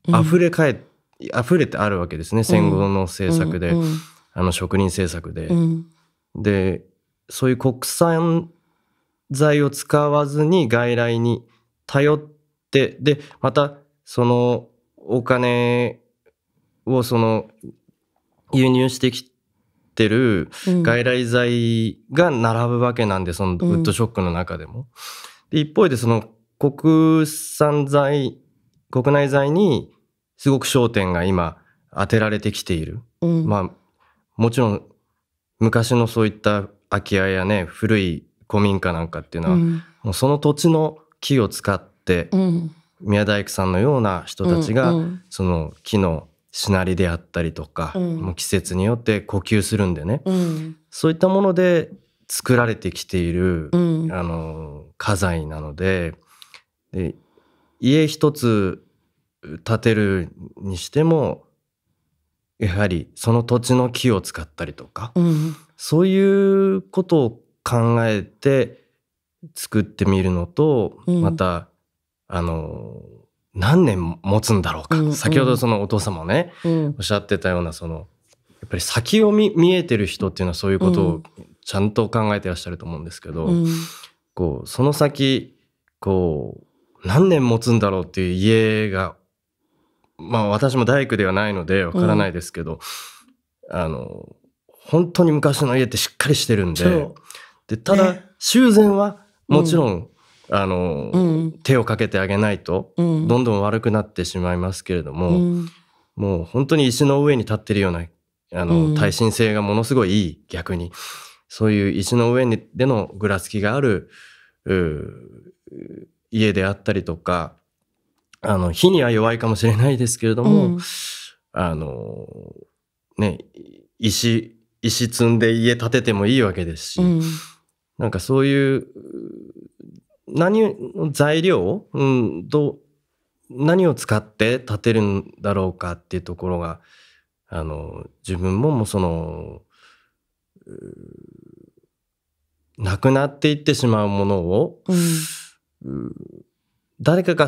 溢れかえ、うん、溢れてあるわけですね戦後の政策で、うん、あの政策で。うん、でそういう国産材を使わずに外来に頼ってでまたそのお金をその輸入してきて、ってる外来剤が並ぶわけなんで、うん、そのウッドショックの中でも。で一方でその国産材国内材にすごく焦点が今当てられてきている。うん、まあもちろん昔のそういった空き家やね古い古民家なんかっていうのは、うん、もうその土地の木を使って、宮大工さんのような人たちが、その木のしなりであったりとか、うん、もう季節によって呼吸するんでね、うん、そういったもので作られてきている、うん、あの家財なのでで家一つ建てるにしてもやはりその土地の木を使ったりとか、そういうことを考えて作ってみるのと、またあの何年持つんだろうか。うんうん、先ほどそのお父様ね、うん、おっしゃってたような、その、やっぱり先を見えてる人っていうのはそういうことをちゃんと考えてらっしゃると思うんですけど、うん、こう、その先、こう、何年持つんだろうっていう家が、まあ私も大工ではないのでわからないですけど、うん、あの、本当に昔の家ってしっかりしてるんで、で、ただ、修繕はもちろんあの、うん、手をかけてあげないと、どんどん悪くなってしまいますけれども、うん、もう本当に石の上に立ってるようなあの、耐震性がものすごいいい逆にそういう石の上にでのぐらつきがある家であったりとかあの火には弱いかもしれないですけれども、うん、あのね石石積んで家建ててもいいわけですし、うん、なんかそういう何、材料、うん、ど何を使って建てるんだろうかっていうところが、あの、自分ももうその、亡くなっていってしまうものを、うん、誰かが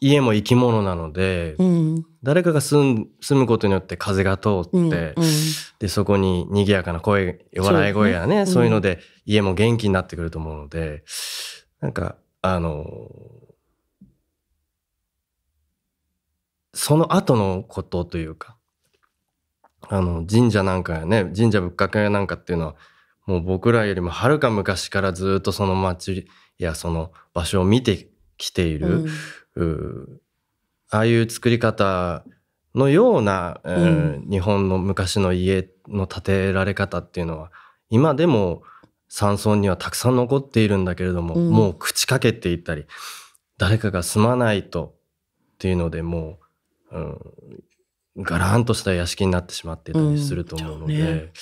家も生き物なので、うん、誰かが住むことによって風が通って、うんうん、でそこに賑やかな声笑い声やねそういうので家も元気になってくると思うのでなんか、あの、その後のことというか、あの、神社なんかやね、神社仏閣やなんかっていうのは、もう僕らよりもはるか昔からずっとその町やその場所を見てきている、うん、ああいう作り方のような、うん、日本の昔の家の建てられ方っていうのは今でも山村にはたくさん残っているんだけれども、うん、もう朽ちかけていったり誰かが住まないとっていうのでもう、うん、ガランとした屋敷になってしまってたりすると思うので、うん、ね、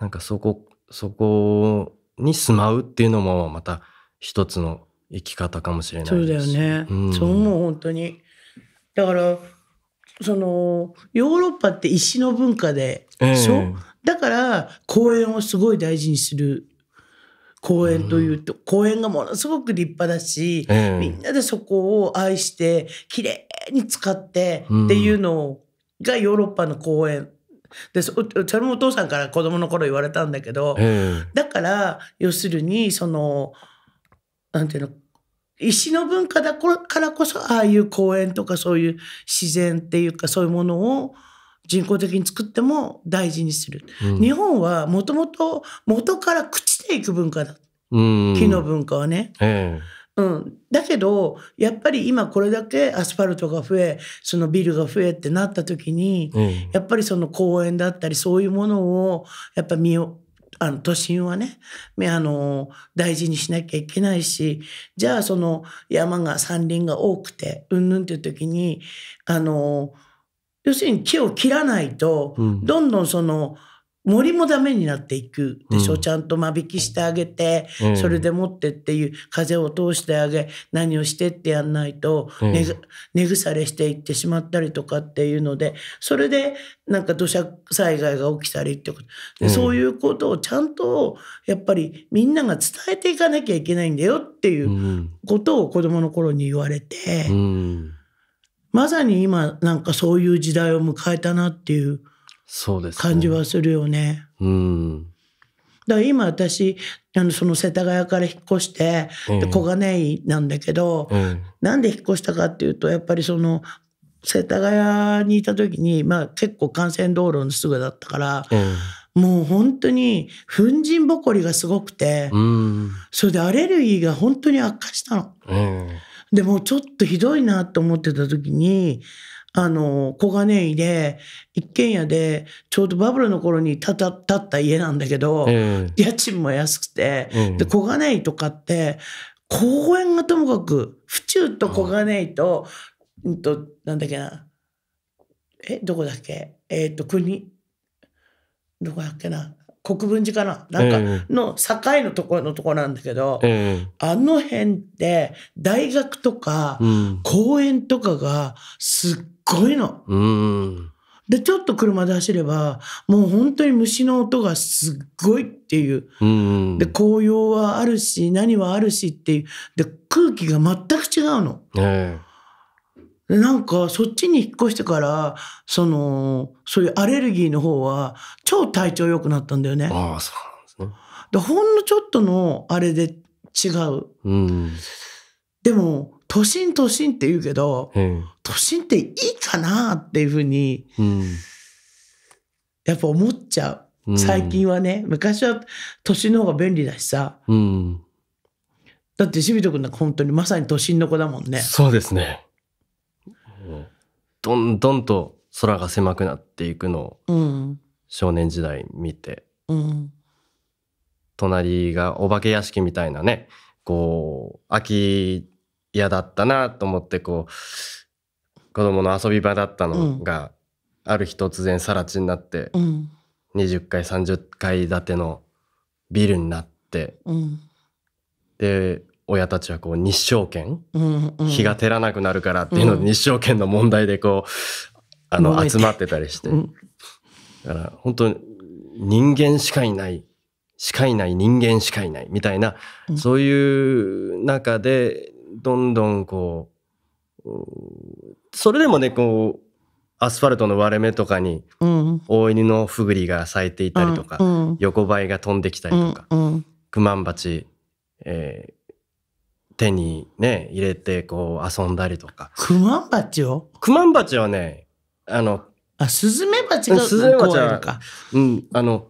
なんかそこそこに住まうっていうのもまた一つの生き方かもしれないですそうだよね、うん、そう思う本当にだからそのヨーロッパって石の文化でしょ、えー、だから公園をすごい大事にする公園というと、公園がものすごく立派だし、みんなでそこを愛してきれいに使ってっていうのがヨーロッパの公園でそれもお父さんから子供の頃言われたんだけど、だから要するにそのなんていうの石の文化だからこそああいう公園とかそういう自然っていうかそういうものを人工的に作っても大事にする、うん、日本はもともと元から朽ていく文化だ。木の文化はね。えうん、だけどやっぱり今これだけアスファルトが増えそのビルが増えってなった時に、うん、やっぱりその公園だったりそういうものをやっぱ見あの都心はねあの大事にしなきゃいけないしじゃあその山が山林が多くてうんぬんっていう時にあの要するに木を切らないと、うん、どんどんその森もダメになっていくでしょ、うん、ちゃんと間引きしてあげて、うん、それでもってっていう風を通してあげ何をしてってやんないと根,、腐れしていってしまったりとかっていうのでそれでなんか土砂災害が起きたりってことで、そういうことをちゃんとやっぱりみんなが伝えていかなきゃいけないんだよっていうことを子どもの頃に言われて。まさに今なんかそういう時代を迎えたなっていうそうです、感じはするよね。うん。だから今私、あのその世田谷から引っ越して、で小金井なんだけど、うん、なんで引っ越したかっていうと、やっぱりその、世田谷にいた時に、まあ結構幹線道路のすぐだったから、うんもう本当に粉塵ぼこりがすごくて、うん、それでアレルギーが本当に悪化したの。うん、でもちょっとひどいなと思ってた時にあの、小金井で、一軒家で、ちょうどバブルの頃に建った家なんだけど、えー、家賃も安くて、うん、で、小金井とかって、公園がともかく、府中と小金井と、うん、と、なんだっけな、え、どこだっけえっ、ー、と、国、どこだっけな、国分寺かななんかの境のところのとこなんだけど、えー、あの辺って大学とか公園とかがすっごいの。うんで、ちょっと車で走れば、もう本当に虫の音がすっごいっていう。で、紅葉はあるし、何はあるしっていう。で、空気が全く違うの。えー、なんか、そっちに引っ越してから、その、そういうアレルギーの方は、超体調良くなったんだよね。ああ、そうなんですね。で、ほんのちょっとのあれで違う。うん、でも、都心都心って言うけど、都心っていいかなっていうふうに、やっぱ思っちゃう。最近はね、昔は都心の方が便利だしさ。だって、しびとくんなんか本当にまさに都心の子だもんね。そうですね。どんどんと空が狭くなっていくのを少年時代見て、うん、隣がお化け屋敷みたいなねこう空き家だったなと思ってこう子供の遊び場だったのが、ある日突然更地になって、うん、20階30階建てのビルになって、うん、で親たちはこう日照券、うんうん、日が照らなくなるからっていうので日照券の問題でこう、あの集まってたりして、うん、だから本当人間しかいないしかいない人間しかいないみたいな、うん、そういう中でどんどんこうそれでもね、こう、アスファルトの割れ目とかに、大犬のふぐりが咲いていたりとか、うん、横ばいが飛んできたりとか、クマンバチ、えー、手にね、入れてこう遊んだりとか。クマンバチをクマンバチはね、あの、あ、スズメバチが、スズメバチは、うん、あの、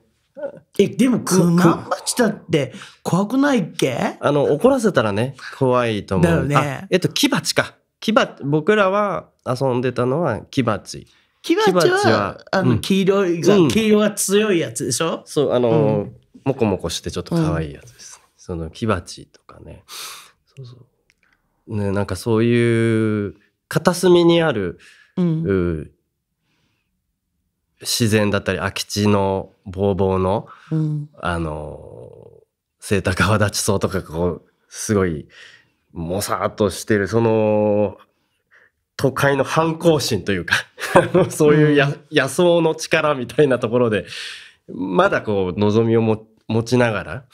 え、でもクマンバチだって怖くないっけあの、怒らせたらね、怖いと思う。だよね。えっと、キバチか。キバ僕らは遊んでたのはキバチ。キバチははあの黄色い、うん、黄色が強いやつでしょそうあの、うん、もこもこしてちょっと可愛いやつです、ね、そのキバチとかねそうそうねなんかそういう片隅にある、うん、自然だったり空き地のぼうぼうの、うん、あのセイタカワダチソウとかこうすごいもさっとしてる、その、都会の反抗心というか そういう、野草の力みたいなところで、まだこう、望みを持持ちながら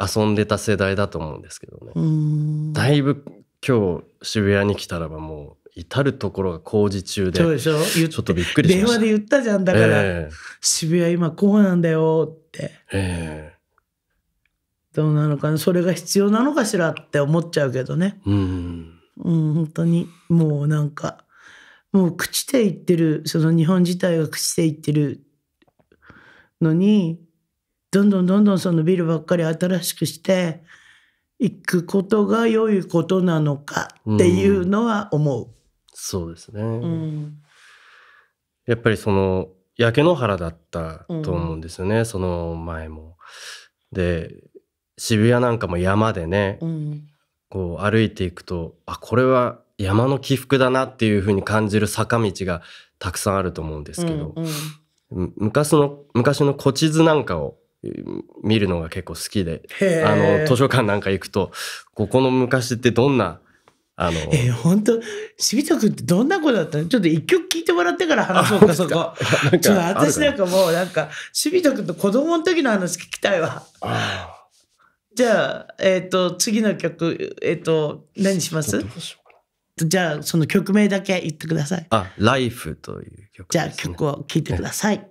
遊んでた世代だと思うんですけどね。だいぶ今日渋谷に来たらばもう至る所が工事中で。ちょっとびっくりしました。電話で言ったじゃん。だから、渋谷今こうなんだよって。ええーどうなのかなそれが必要なのかしらって思っちゃうけどね。うん、うん、本当にもうなんかもう朽ちていってるその日本自体が朽ちていってるのにどんどんどんどんそのビルばっかり新しくしていくことが良いことなのかっていうのは思う。うん、そうですね、うん、やっぱりその焼け野原だったと思うんですよね、うん、その前も。で渋谷なんかも山でね、うん、こう歩いていくとあこれは山の起伏だなっていう風に感じる坂道がたくさんあると思うんですけど、うんうん、昔の昔の古地図なんかを見るのが結構好きであの図書館なんか行くとここの昔ってどんなあのえ本当しびとくんってどんな子だったのちょっと一曲聞いてもらってから話そうか そこちょっと私なんかもうなんかしびとくんと子供の時の話聞きたいわあじゃあ、えっ、ー、と、次の曲、えっ、ー、と、何しますじゃあ、その曲名だけ言ってください。あ、Life という曲、ね、じゃあ、曲を聴いてください。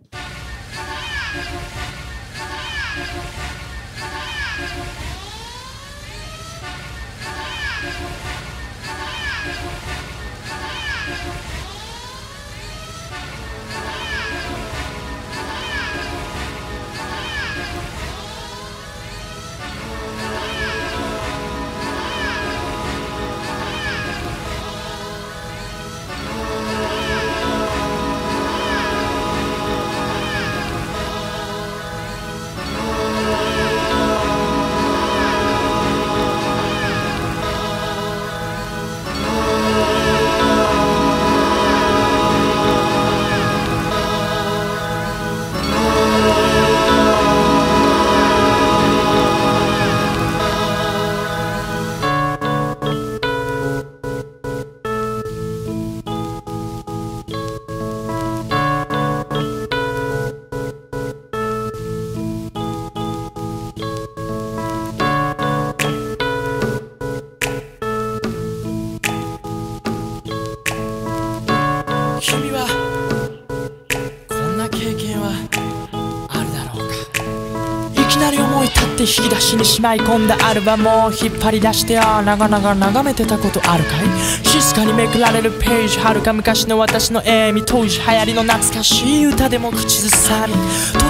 なり思い立って引き出しにしまい込んだアルバムを引っ張り出してああ長々眺めてたことあるかい静かにめくられるページはるか昔の私の永遠当時流行りの懐かしい歌でも口ずさみ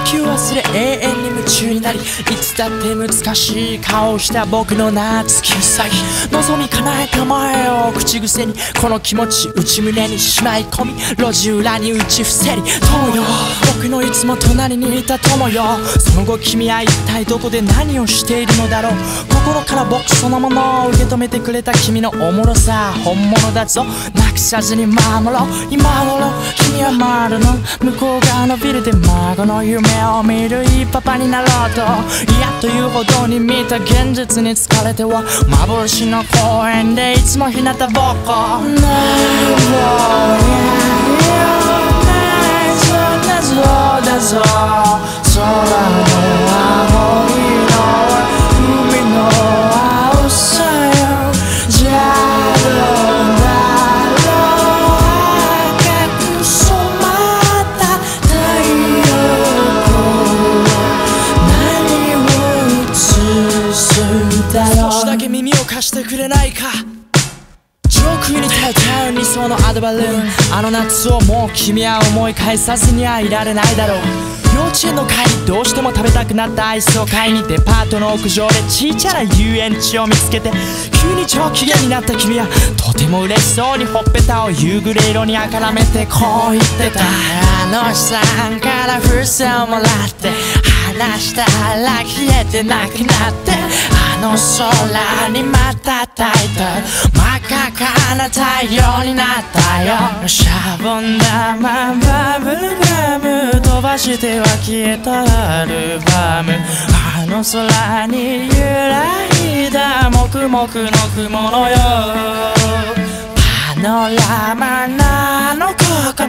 時を忘れ永遠に中になりいつだって難しい顔した僕の夏木咲望み叶えたまえを口癖にこの気持ち内胸にしまい込み路地裏に打ち伏せり友よ僕のいつも隣にいた友よその後君は一体どこで何をしているのだろう心から僕そのものを受け止めてくれた君のおもろさ本物だぞなくさずに守ろう今頃君は丸の向こう側のビルで孫の夢を見るいいパパにななろうと嫌というほどに見た現実に疲れては幻の公園でいつも日向ぼっこねえ a えそうだぞ空で会う貸してくれないか上空に漂う理想のアドバルーンあの夏をもう君は思い返さずにはいられないだろう幼稚園の帰りどうしても食べたくなったアイスを買いにデパートの屋上でちちゃな遊園地を見つけて急に上機嫌になった君はとても嬉しそうにほっぺたを夕暮れ色にあからめてこう言ってたあのさんから風船をもらって話したら消えてなくなっての空にまたたいた真っ赤かな太陽になったよシャボン玉バブガム飛ばしては消えたアルバムあの空に揺らいだ黙々の雲のよパノラマなのかか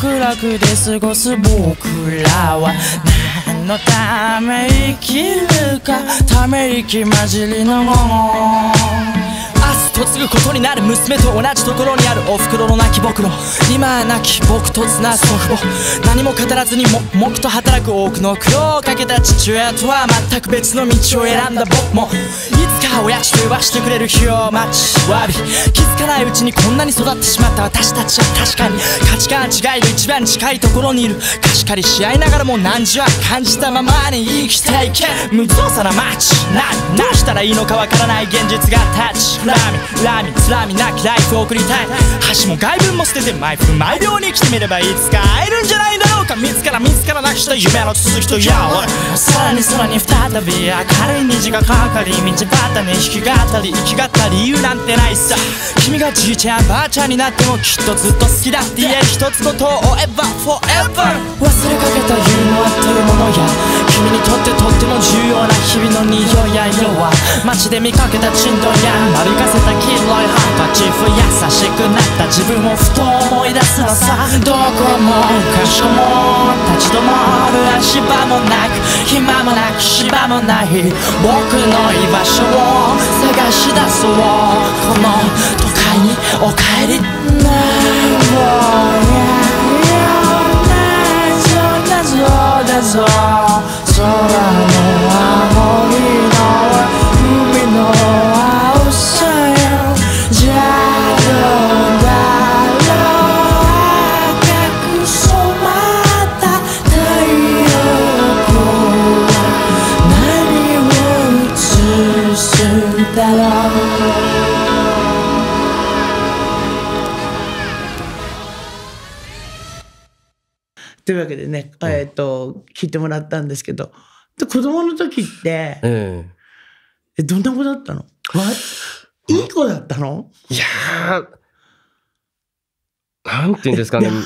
極楽で過ごす僕らはのため生きるかため息混じりのもの明日嫁ぐことになる娘と同じところにあるお袋の亡き僕の今亡き僕とつな祖父母何も語らずに黙々と働く多くの苦労をかけた父親とは全く別の道を選んだ僕もいつか親父してくれる日を待ちわび気づかないうちにこんなに育ってしまった私たちは確かに価値観違いで一番近いところにいる貸し借りし合いながらも何時は感じたままに生きていけ無造作な街何どうしたらいいのかわからない現実が立ちラミラミつらみなきライフを送りたい橋も外部も捨てて毎分毎秒に生きてみればいつか会えるんじゃないだろうか自ら自らなくした夢の続きとやおいさらにさらに再び明るい虹がかかり道端に引きがったり生きがった理由なんてないさ君がじいちゃんばあちゃんになってもきっとずっと好きだって言える一つことを追えば forever 忘れかけたユーモアというものや君にとってとっても重要な日々の匂いや色は街で見かけたちんや歩かせた黄色いハンカチフ優しくなった自分をふと思い出すのさどこもかしこも立ち止まる足場もなく暇もなく芝もない僕の居場所を探し出そうこの都会にお帰りぞだぞ空の青森の海のというわけでね、えっと聞いてもらったんですけどで子供の時って、ええ、どんな子だったのいい子だったのいやなんて言うんですかね。反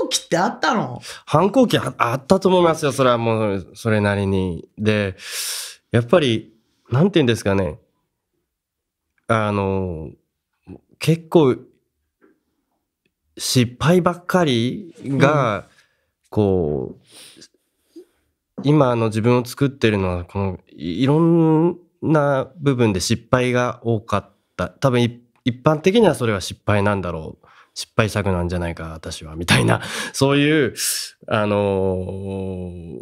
抗期ってあったの反抗期あったと思いますよ。それはもう、それなりに。で、やっぱり、なんて言うんですかね。あの、結構、失敗ばっかりが、こう、今の自分を作ってるのは、この、いろんな部分で失敗が多かった。多分一般的にはそれは失敗なんだろう。失敗作なんじゃないか、私は、みたいな、そういう、あのー、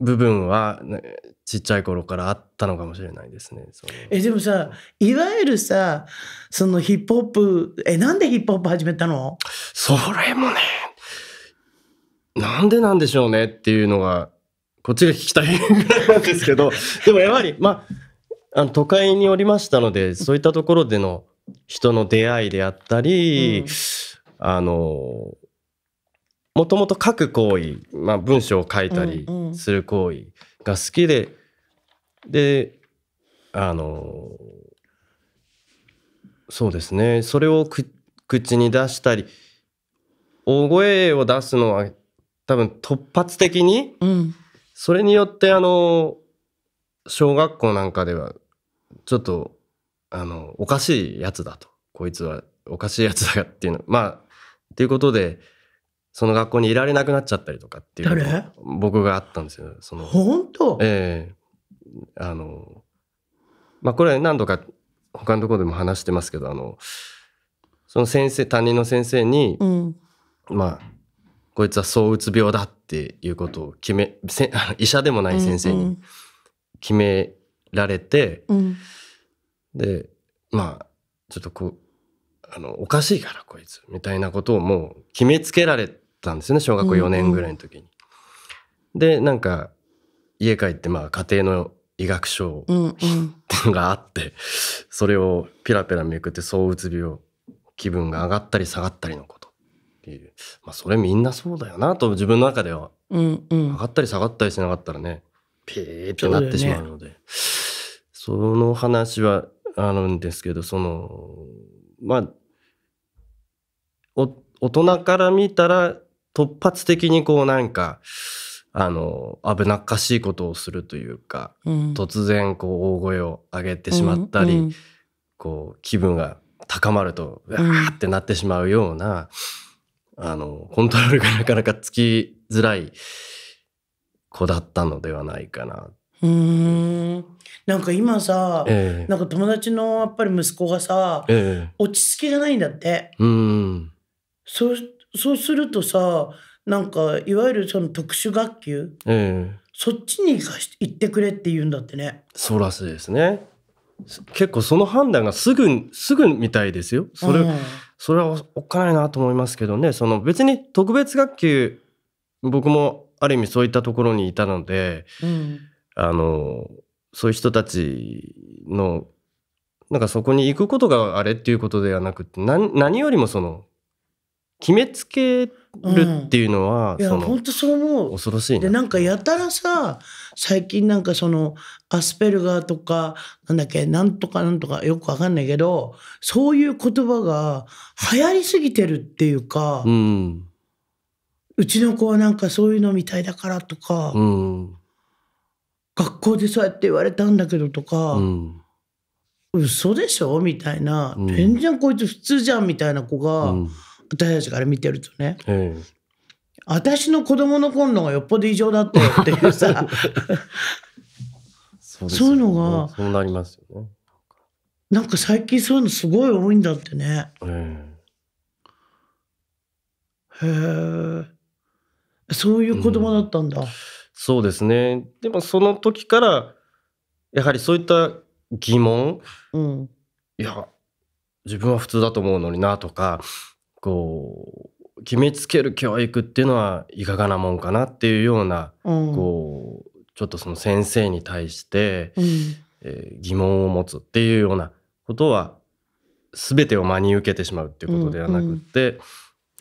部分は、ね、ちっちゃい頃からあったのかもしれないですね。えでもさいわゆるさそのヒップホップえなんでヒップホップ始めたのそれもねなんでなんでしょうねっていうのが、こっちが聞きたいぐらいなんですけど、でもやはり、まあ、あの都会におりましたので、そういったところでの人の出会いであったり、うん、あの、もともと書く行為、まあ、文章を書いたりする行為が好きで、うんうん、で、あの、そうですね、それを口に出したり、大声を出すのは多分突発的に、うん、それによってあの小学校なんかではちょっとあのおかしいやつだとこいつはおかしいやつだよっていうのまあっていうことでその学校にいられなくなっちゃったりとかっていう僕があったんですよ。その本当ええー、あのまあこれは何度か他のところでも話してますけどあのその先生担任の先生に、うん、まあこいつは躁うつ病だっていうことを決め 医者でもない先生に決められて、うん、でまあちょっとこうあのおかしいからこいつみたいなことをもう決めつけられたんですよね小学校4年ぐらいの時に。うん、でなんか家帰ってまあ家庭の医学書っていうのがあって、うんうん、それをピラピラめくって躁うつ病気分が上がったり下がったりのこと。ていう。まあ、それみんなそうだよなと自分の中では。うんうん。上がったり下がったりしなかったらね、ピーってなってしまうので。そ、ね,、の話はあるんですけど、その、まあ、お、大人から見たら突発的にこうなんか、あの、危なっかしいことをするというか、うん、突然こう大声を上げてしまったり、うんうん、こう気分が高まると、うわーってなってしまうような、あの、コントロールがなかなかつきづらい子だったのではないかな。うんなんか今さ、えー、なんか友達のやっぱり息子がさ、えー、落ち着きがないんだってうんそうそうするとさなんかいわゆるその特殊学級、えー、そっちに行ってくれって言うんだってねそうらしいですね結構その判断がすぐすぐみたいですよそれ、うんそれはおっかないなと思いますけどね、その別に特別学級、僕もある意味そういったところにいたので、うん、あの、そういう人たちの、なんかそこに行くことがあれっていうことではなくて、何よりもその決めつけるっていうのは、うん、いや本当そう思う恐ろしいでなんかやたらさ最近なんかそのアスペルガーとかなんだっけなんとかなんとかよくわかんないけどそういう言葉が流行りすぎてるっていうか、うん、うちの子はなんかそういうのみたいだからとか、うん、学校でそうやって言われたんだけどとか。うん嘘でしょみたいな、全然こいつ普通じゃんみたいな子が、私たちから見てるとね、うん、私の子供の頃のがよっぽど異常だったよっていうさそう、ね,、いうのがそうなりますよねなんか最近そういうのすごい多いんだってね、うん、へえそういう子供だったんだ、うん、そうですねでもその時からやはりそういった疑問、うん、いや自分は普通だと思うのになとかこう決めつける教育っていうのはいかがなもんかなっていうような、うん、こうちょっとその先生に対して、うん、えー、疑問を持つっていうようなことは全てを真に受けてしまうっていうことではなくって、うん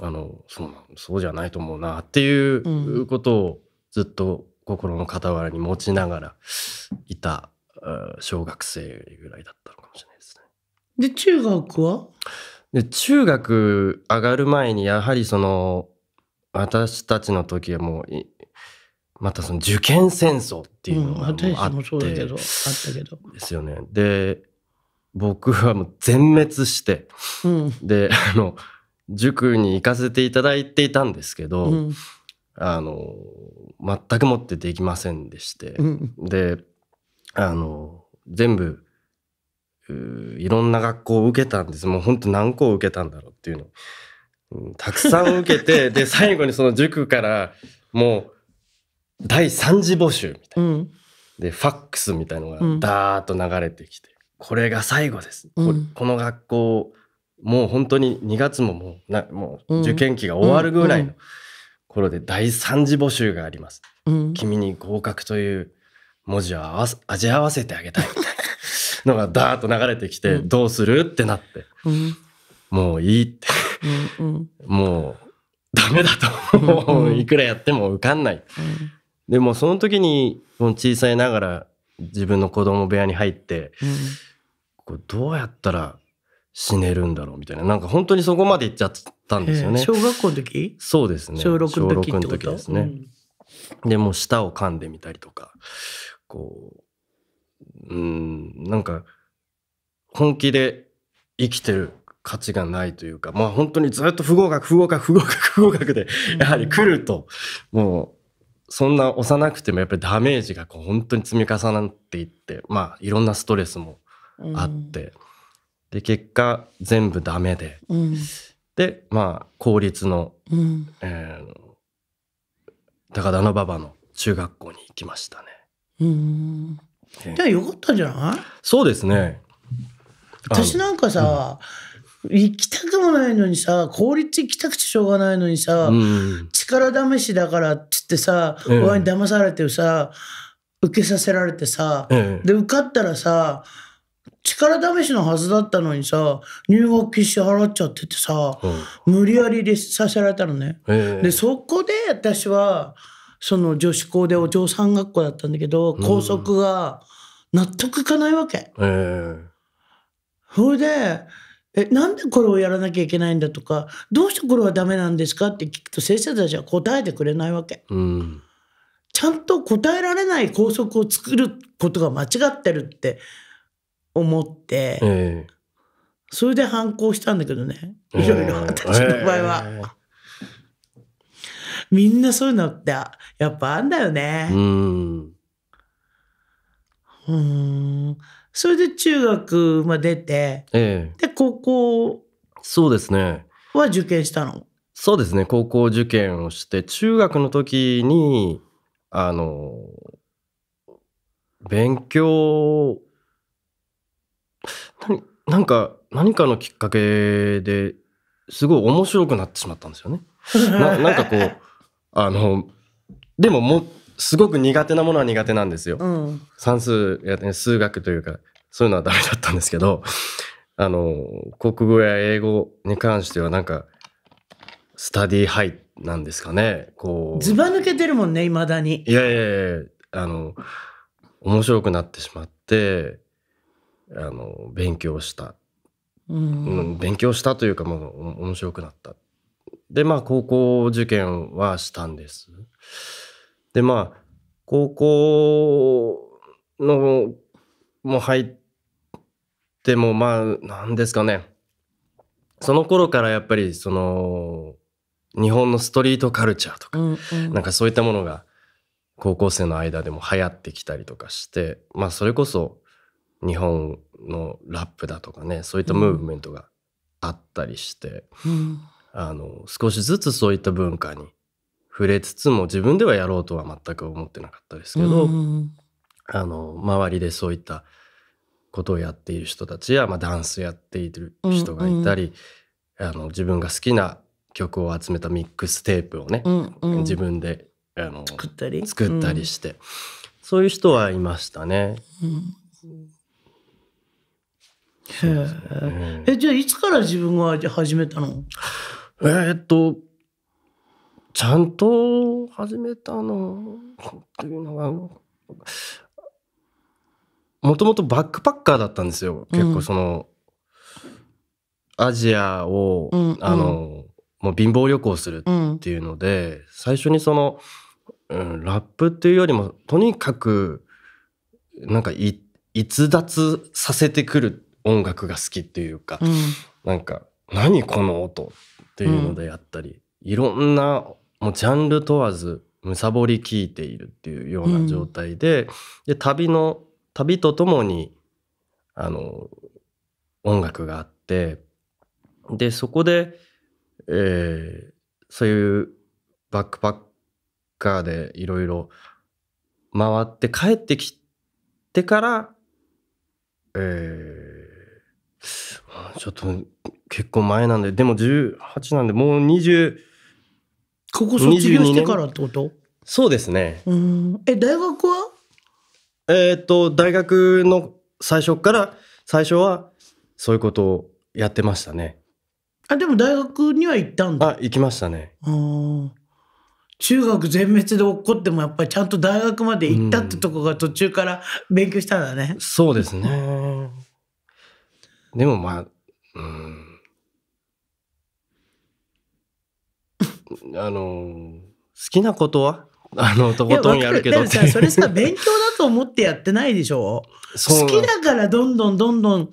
あのそうそうじゃないと思うなっていうことをずっと心の傍らに持ちながらいた小学生ぐらいだったのかもしれないですね。で中学はで、中学上がる前に、やはりその、私たちの時はもう、またその受験戦争っていうのがあって、うん、私もそうだけどあったけどですよねで僕はもう全滅して、うん、であの塾に行かせていただいていたんですけど、うん、あの全くもってできませんでして、であの全部いろんな学校を受けたんです。もう本当何校受けたんだろうっていうの。うん、たくさん受けて、で、最後にその塾からもう第3次募集みたいな。うん、で、ファックスみたいなのがダーッと流れてきて、うん、これが最後です。ここの学校、もう本当に2月ももうなもう受験期が終わるぐらいの頃で第3次募集があります。君に合格という文字をわ味合わせてあげたいみたいな。のがダーッと流れてきて、どうするってなって、もういいってうんもうダメだとういくらやっても受かんない、でもその時に小さいながら自分の子供部屋に入って、これどうやったら死ねるんだろうみたいななんか本当にそこまでいっちゃったんですよね、小学校の時そうですね小6の時ですね、でも舌を噛んでみたりとかこううん、なんか、本気で生きてる価値がないというか、まあ本当にずっと不合格、不合格、不合格、不合格で、やはり来ると、もう、そんな幼くてもやっぱりダメージがこう本当に積み重なっていって、まあいろんなストレスもあって、で、結果全部ダメで、で、まあ公立の、うん、えー、高田馬場の中学校に行きましたね。うんじゃあよかったんじゃないそうですね。私なんかさ、行きたくもないのにさ、効率行きたくてしょうがないのにさ、うん、力試しだからってってさ、親に騙されてさ、受けさせられてさ、で、受かったらさ、力試しのはずだったのにさ入学金支払っちゃっててさ、うん、無理やり入れさせられたのね。えでそこで私はその女子校でお嬢さん学校だったんだけど、校則が納得いかないわけ。うん、それで、え、なんでこれをやらなきゃいけないんだとか、どうしてこれはダメなんですかって聞くと先生たちは答えてくれないわけ。うん、ちゃんと答えられない校則を作ることが間違ってるって思って、えー、それで反抗したんだけどね、いろいろ私の場合は。えーみんなそういうのって、やっぱあんだよね。うん。うん。それで中学まで出て、ええ、で、高校。そうですね。は受験したのそうですね。高校受験をして、中学の時に、あの、勉強、何、なんか、何かのきっかけですごい面白くなってしまったんですよね。ななんかこうあの、でもも、すごく苦手なものは苦手なんですよ。うん、算数や、ね、数学というか、そういうのはダメだったんですけど、あの、国語や英語に関してはなんか、スタディハイなんですかね。こう。ずば抜けてるもんね、いまだに。いやいやいや、あの、面白くなってしまって、あの、勉強した。うん、勉強したというか、もう面白くなったで、まあ、高校受験はしたんです。で、まあ、高校の、も入っても、まあ、なんですかね。その頃からやっぱり、その、日本のストリートカルチャーとか、うんうん、なんかそういったものが、高校生の間でも流行ってきたりとかして、まあ、それこそ、日本のラップだとかね、そういったムーブメントがあったりして、うんあの、少しずつそういった文化に触れつつも自分ではやろうとは全く思ってなかったですけど、あの、周りでそういったことをやっている人たちや、まあ、ダンスやっている人がいたり、うんうん、あの自分が好きな曲を集めたミックステープをね、うんうん、自分であの作ったりったりして、うん、そういう人はいましたね。うんね、えじゃあいつから自分は始めたのえー、っと、ちゃんと始めたのっていうのが、もともとバックパッカーだったんですよ。結構その、アジアを、うん、あの、もう貧乏旅行するっていうので、うん、最初にその、うん、ラップっていうよりも、とにかく、なんか逸脱させてくる音楽が好きっていうか、うん、なんか、何この音っっていうのであったり、うん、いろんなもうジャンル問わずむさぼり聞いているっていうような状態でうん、で旅の旅とともにあの音楽があってでそこで、えー、そういうバックパッカーでいろいろ回って帰ってきてから、えー、ちょっと結構前なんで、でも18なんで、もう20、ここ卒業してからってことそうですね。え、大学はえっと、大学の最初から、最初はそういうことをやってましたね。あ、でも大学には行ったんだ。あ、行きましたね。中学全滅で落っこってもやっぱりちゃんと大学まで行ったってとこが途中から勉強したんだね。うん、そうですね。でもまあ、うん。あの、好きなことは あの、とことんやるけどそれさ、勉強だと思ってやってないでしょ好きだからどんどんどんどん、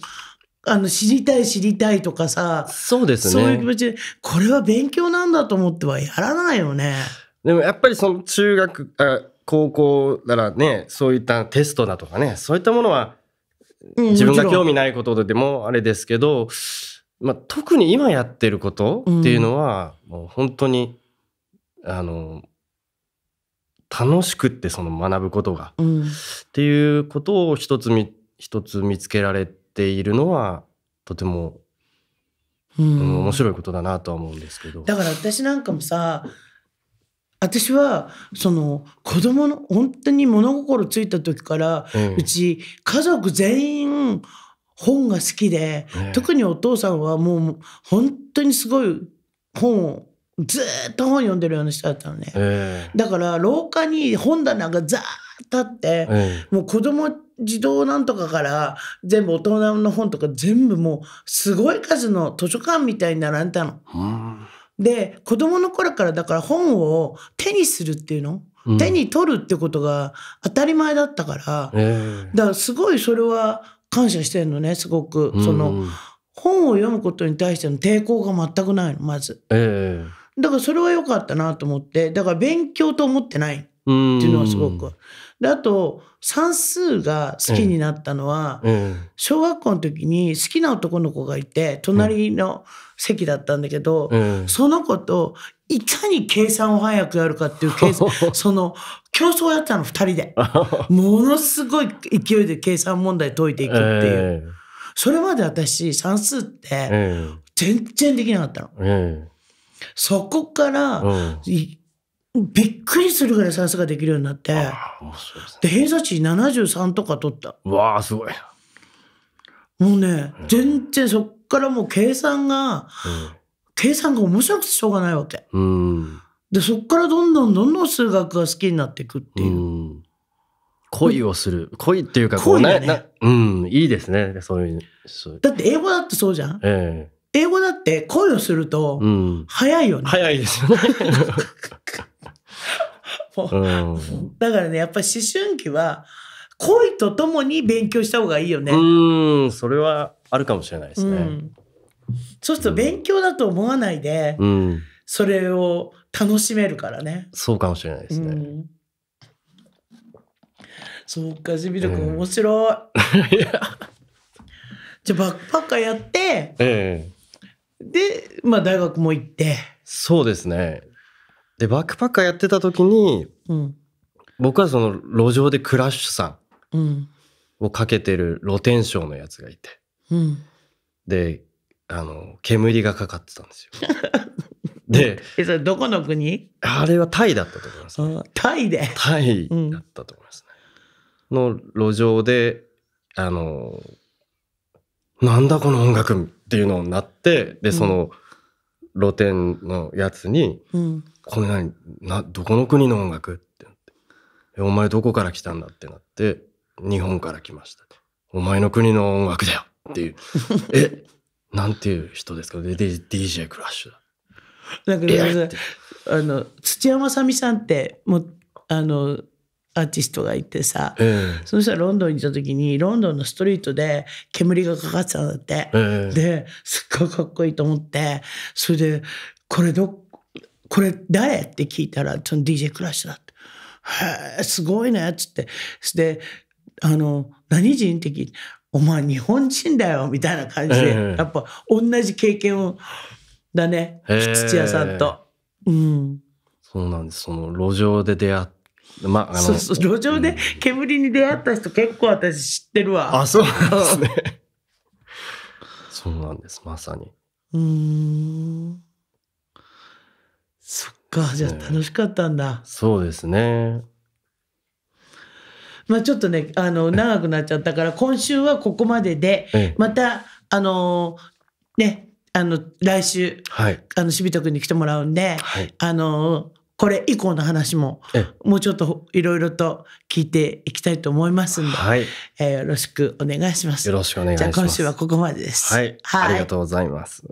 あの、知りたい知りたいとかさ。そうですね。そういう気持ちで、これは勉強なんだと思ってはやらないよね。でもやっぱりその中学、あ高校ならね、そういったテストだとかね、そういったものは、自分が興味ないことでもあれですけど、まあ、特に今やってることっていうのは、もう本当にあの楽しくってその学ぶことが、うん、っていうことを一つみ一つ見つけられているのはとても、うん、面白いことだなとは思うんですけど。だから私なんかもさ私はその子供の本当に物心ついた時から、うち家族全員本が好きで、特にお父さんはもう本当にすごい本をずっと本読んでるような人だったのね、えー、だから廊下に本棚がザーッとあって、えー、もう子供児童なんとかから全部大人の本とか全部もうすごい数の図書館みたいに並んだの。うんで、子供の頃からだから本を手にするっていうの、うん、手に取るってことが当たり前だったから、えー、だからすごいそれは感謝してるのね、すごく。その、うん、本を読むことに対しての抵抗が全くないの、まず。えー、だからそれは良かったなと思って、だから勉強と思ってないっていうのはすごく。で、あと、算数が好きになったのは、えー、小学校の時に好きな男の子がいて、隣の、うん席だったんだけど、うん、その子といかに計算を早くやるかっていう計算 その競争をやったの2人で ものすごい勢いで計算問題解いていくっていう、えー、それまで私算数って全然できなかったの。えー、そこから、びっくりするぐらい算数ができるようになってで、ねで、偏差値73とか取ったわあすごいもうね、うん、全然そからもう計算が、計算が面白くてしょうがないわけ。で、そこからどんどんどんどん数学が好きになっていくっていう。恋をする。恋っていうかこう、ね、恋ね。うん、いいですね。そういう。うだって英語だってそうじゃん。ええ、英語だって恋をすると、早いよね、うん。早いですよね。だからね、やっぱり思春期は、恋とともに勉強した方がいいよね。うん、それはあるかもしれないですね。うん、そうすると勉強だと思わないで、うん、それを楽しめるからね。そうかもしれないですね。うん、そうか、ジビル君、面白い。じゃあバックパッカーやって、えー、で、まあ、大学も行ってそうですねでバックパッカーやってた時に、うん、僕はその路上でクラッシュさんをかけてる露天商のやつがいて、であの煙がかかってたんですよ。でえそれどこの国あれはタイだったと思います、ね、タイでタイだったと思いますね。うん、の路上であのなんだこの音楽っていうのになってでその、露店のやつに「うん、これ何などこの国の音楽?」ってなってお前どこから来たんだ?」ってなって「日本から来ました」お前の国の音楽だよ」っていう。え、なんていう人ですかで、DJ クラッシュだ。なんかあの土山さみさんってもあのアーティストがいてさ、えー、その人はロンドンにいた時にロンドンのストリートで煙がかかってたんだって、えー、ですっごいかっこいいと思ってそれで「これどこれ誰?」って聞いたらその DJ クラッシュだって「へえすごいね」っつってであの何人って聞いて「お前日本人だよみたいな感じで、えー、やっぱ同じ経験をだね、えー、土屋さんと、うん、そうなんですその路上で出会まあ、あそうそう路上で煙に出会った人結構私知ってるわ、あそうなんですね そうなんですまさにうんそっかじゃあ楽しかったんだ、そうですねまあ、ちょっとね、あの、長くなっちゃったから、今週はここまでで、また、あのー、ね、あの、来週、はい、あの、しびとくんに来てもらうんで、はい、あのー、これ以降の話も、もうちょっといろいろと聞いていきたいと思いますんで、はい、えー、よろしくお願いします。よろしくお願いします。じゃ今週はここまでです。はい、ありがとうございます。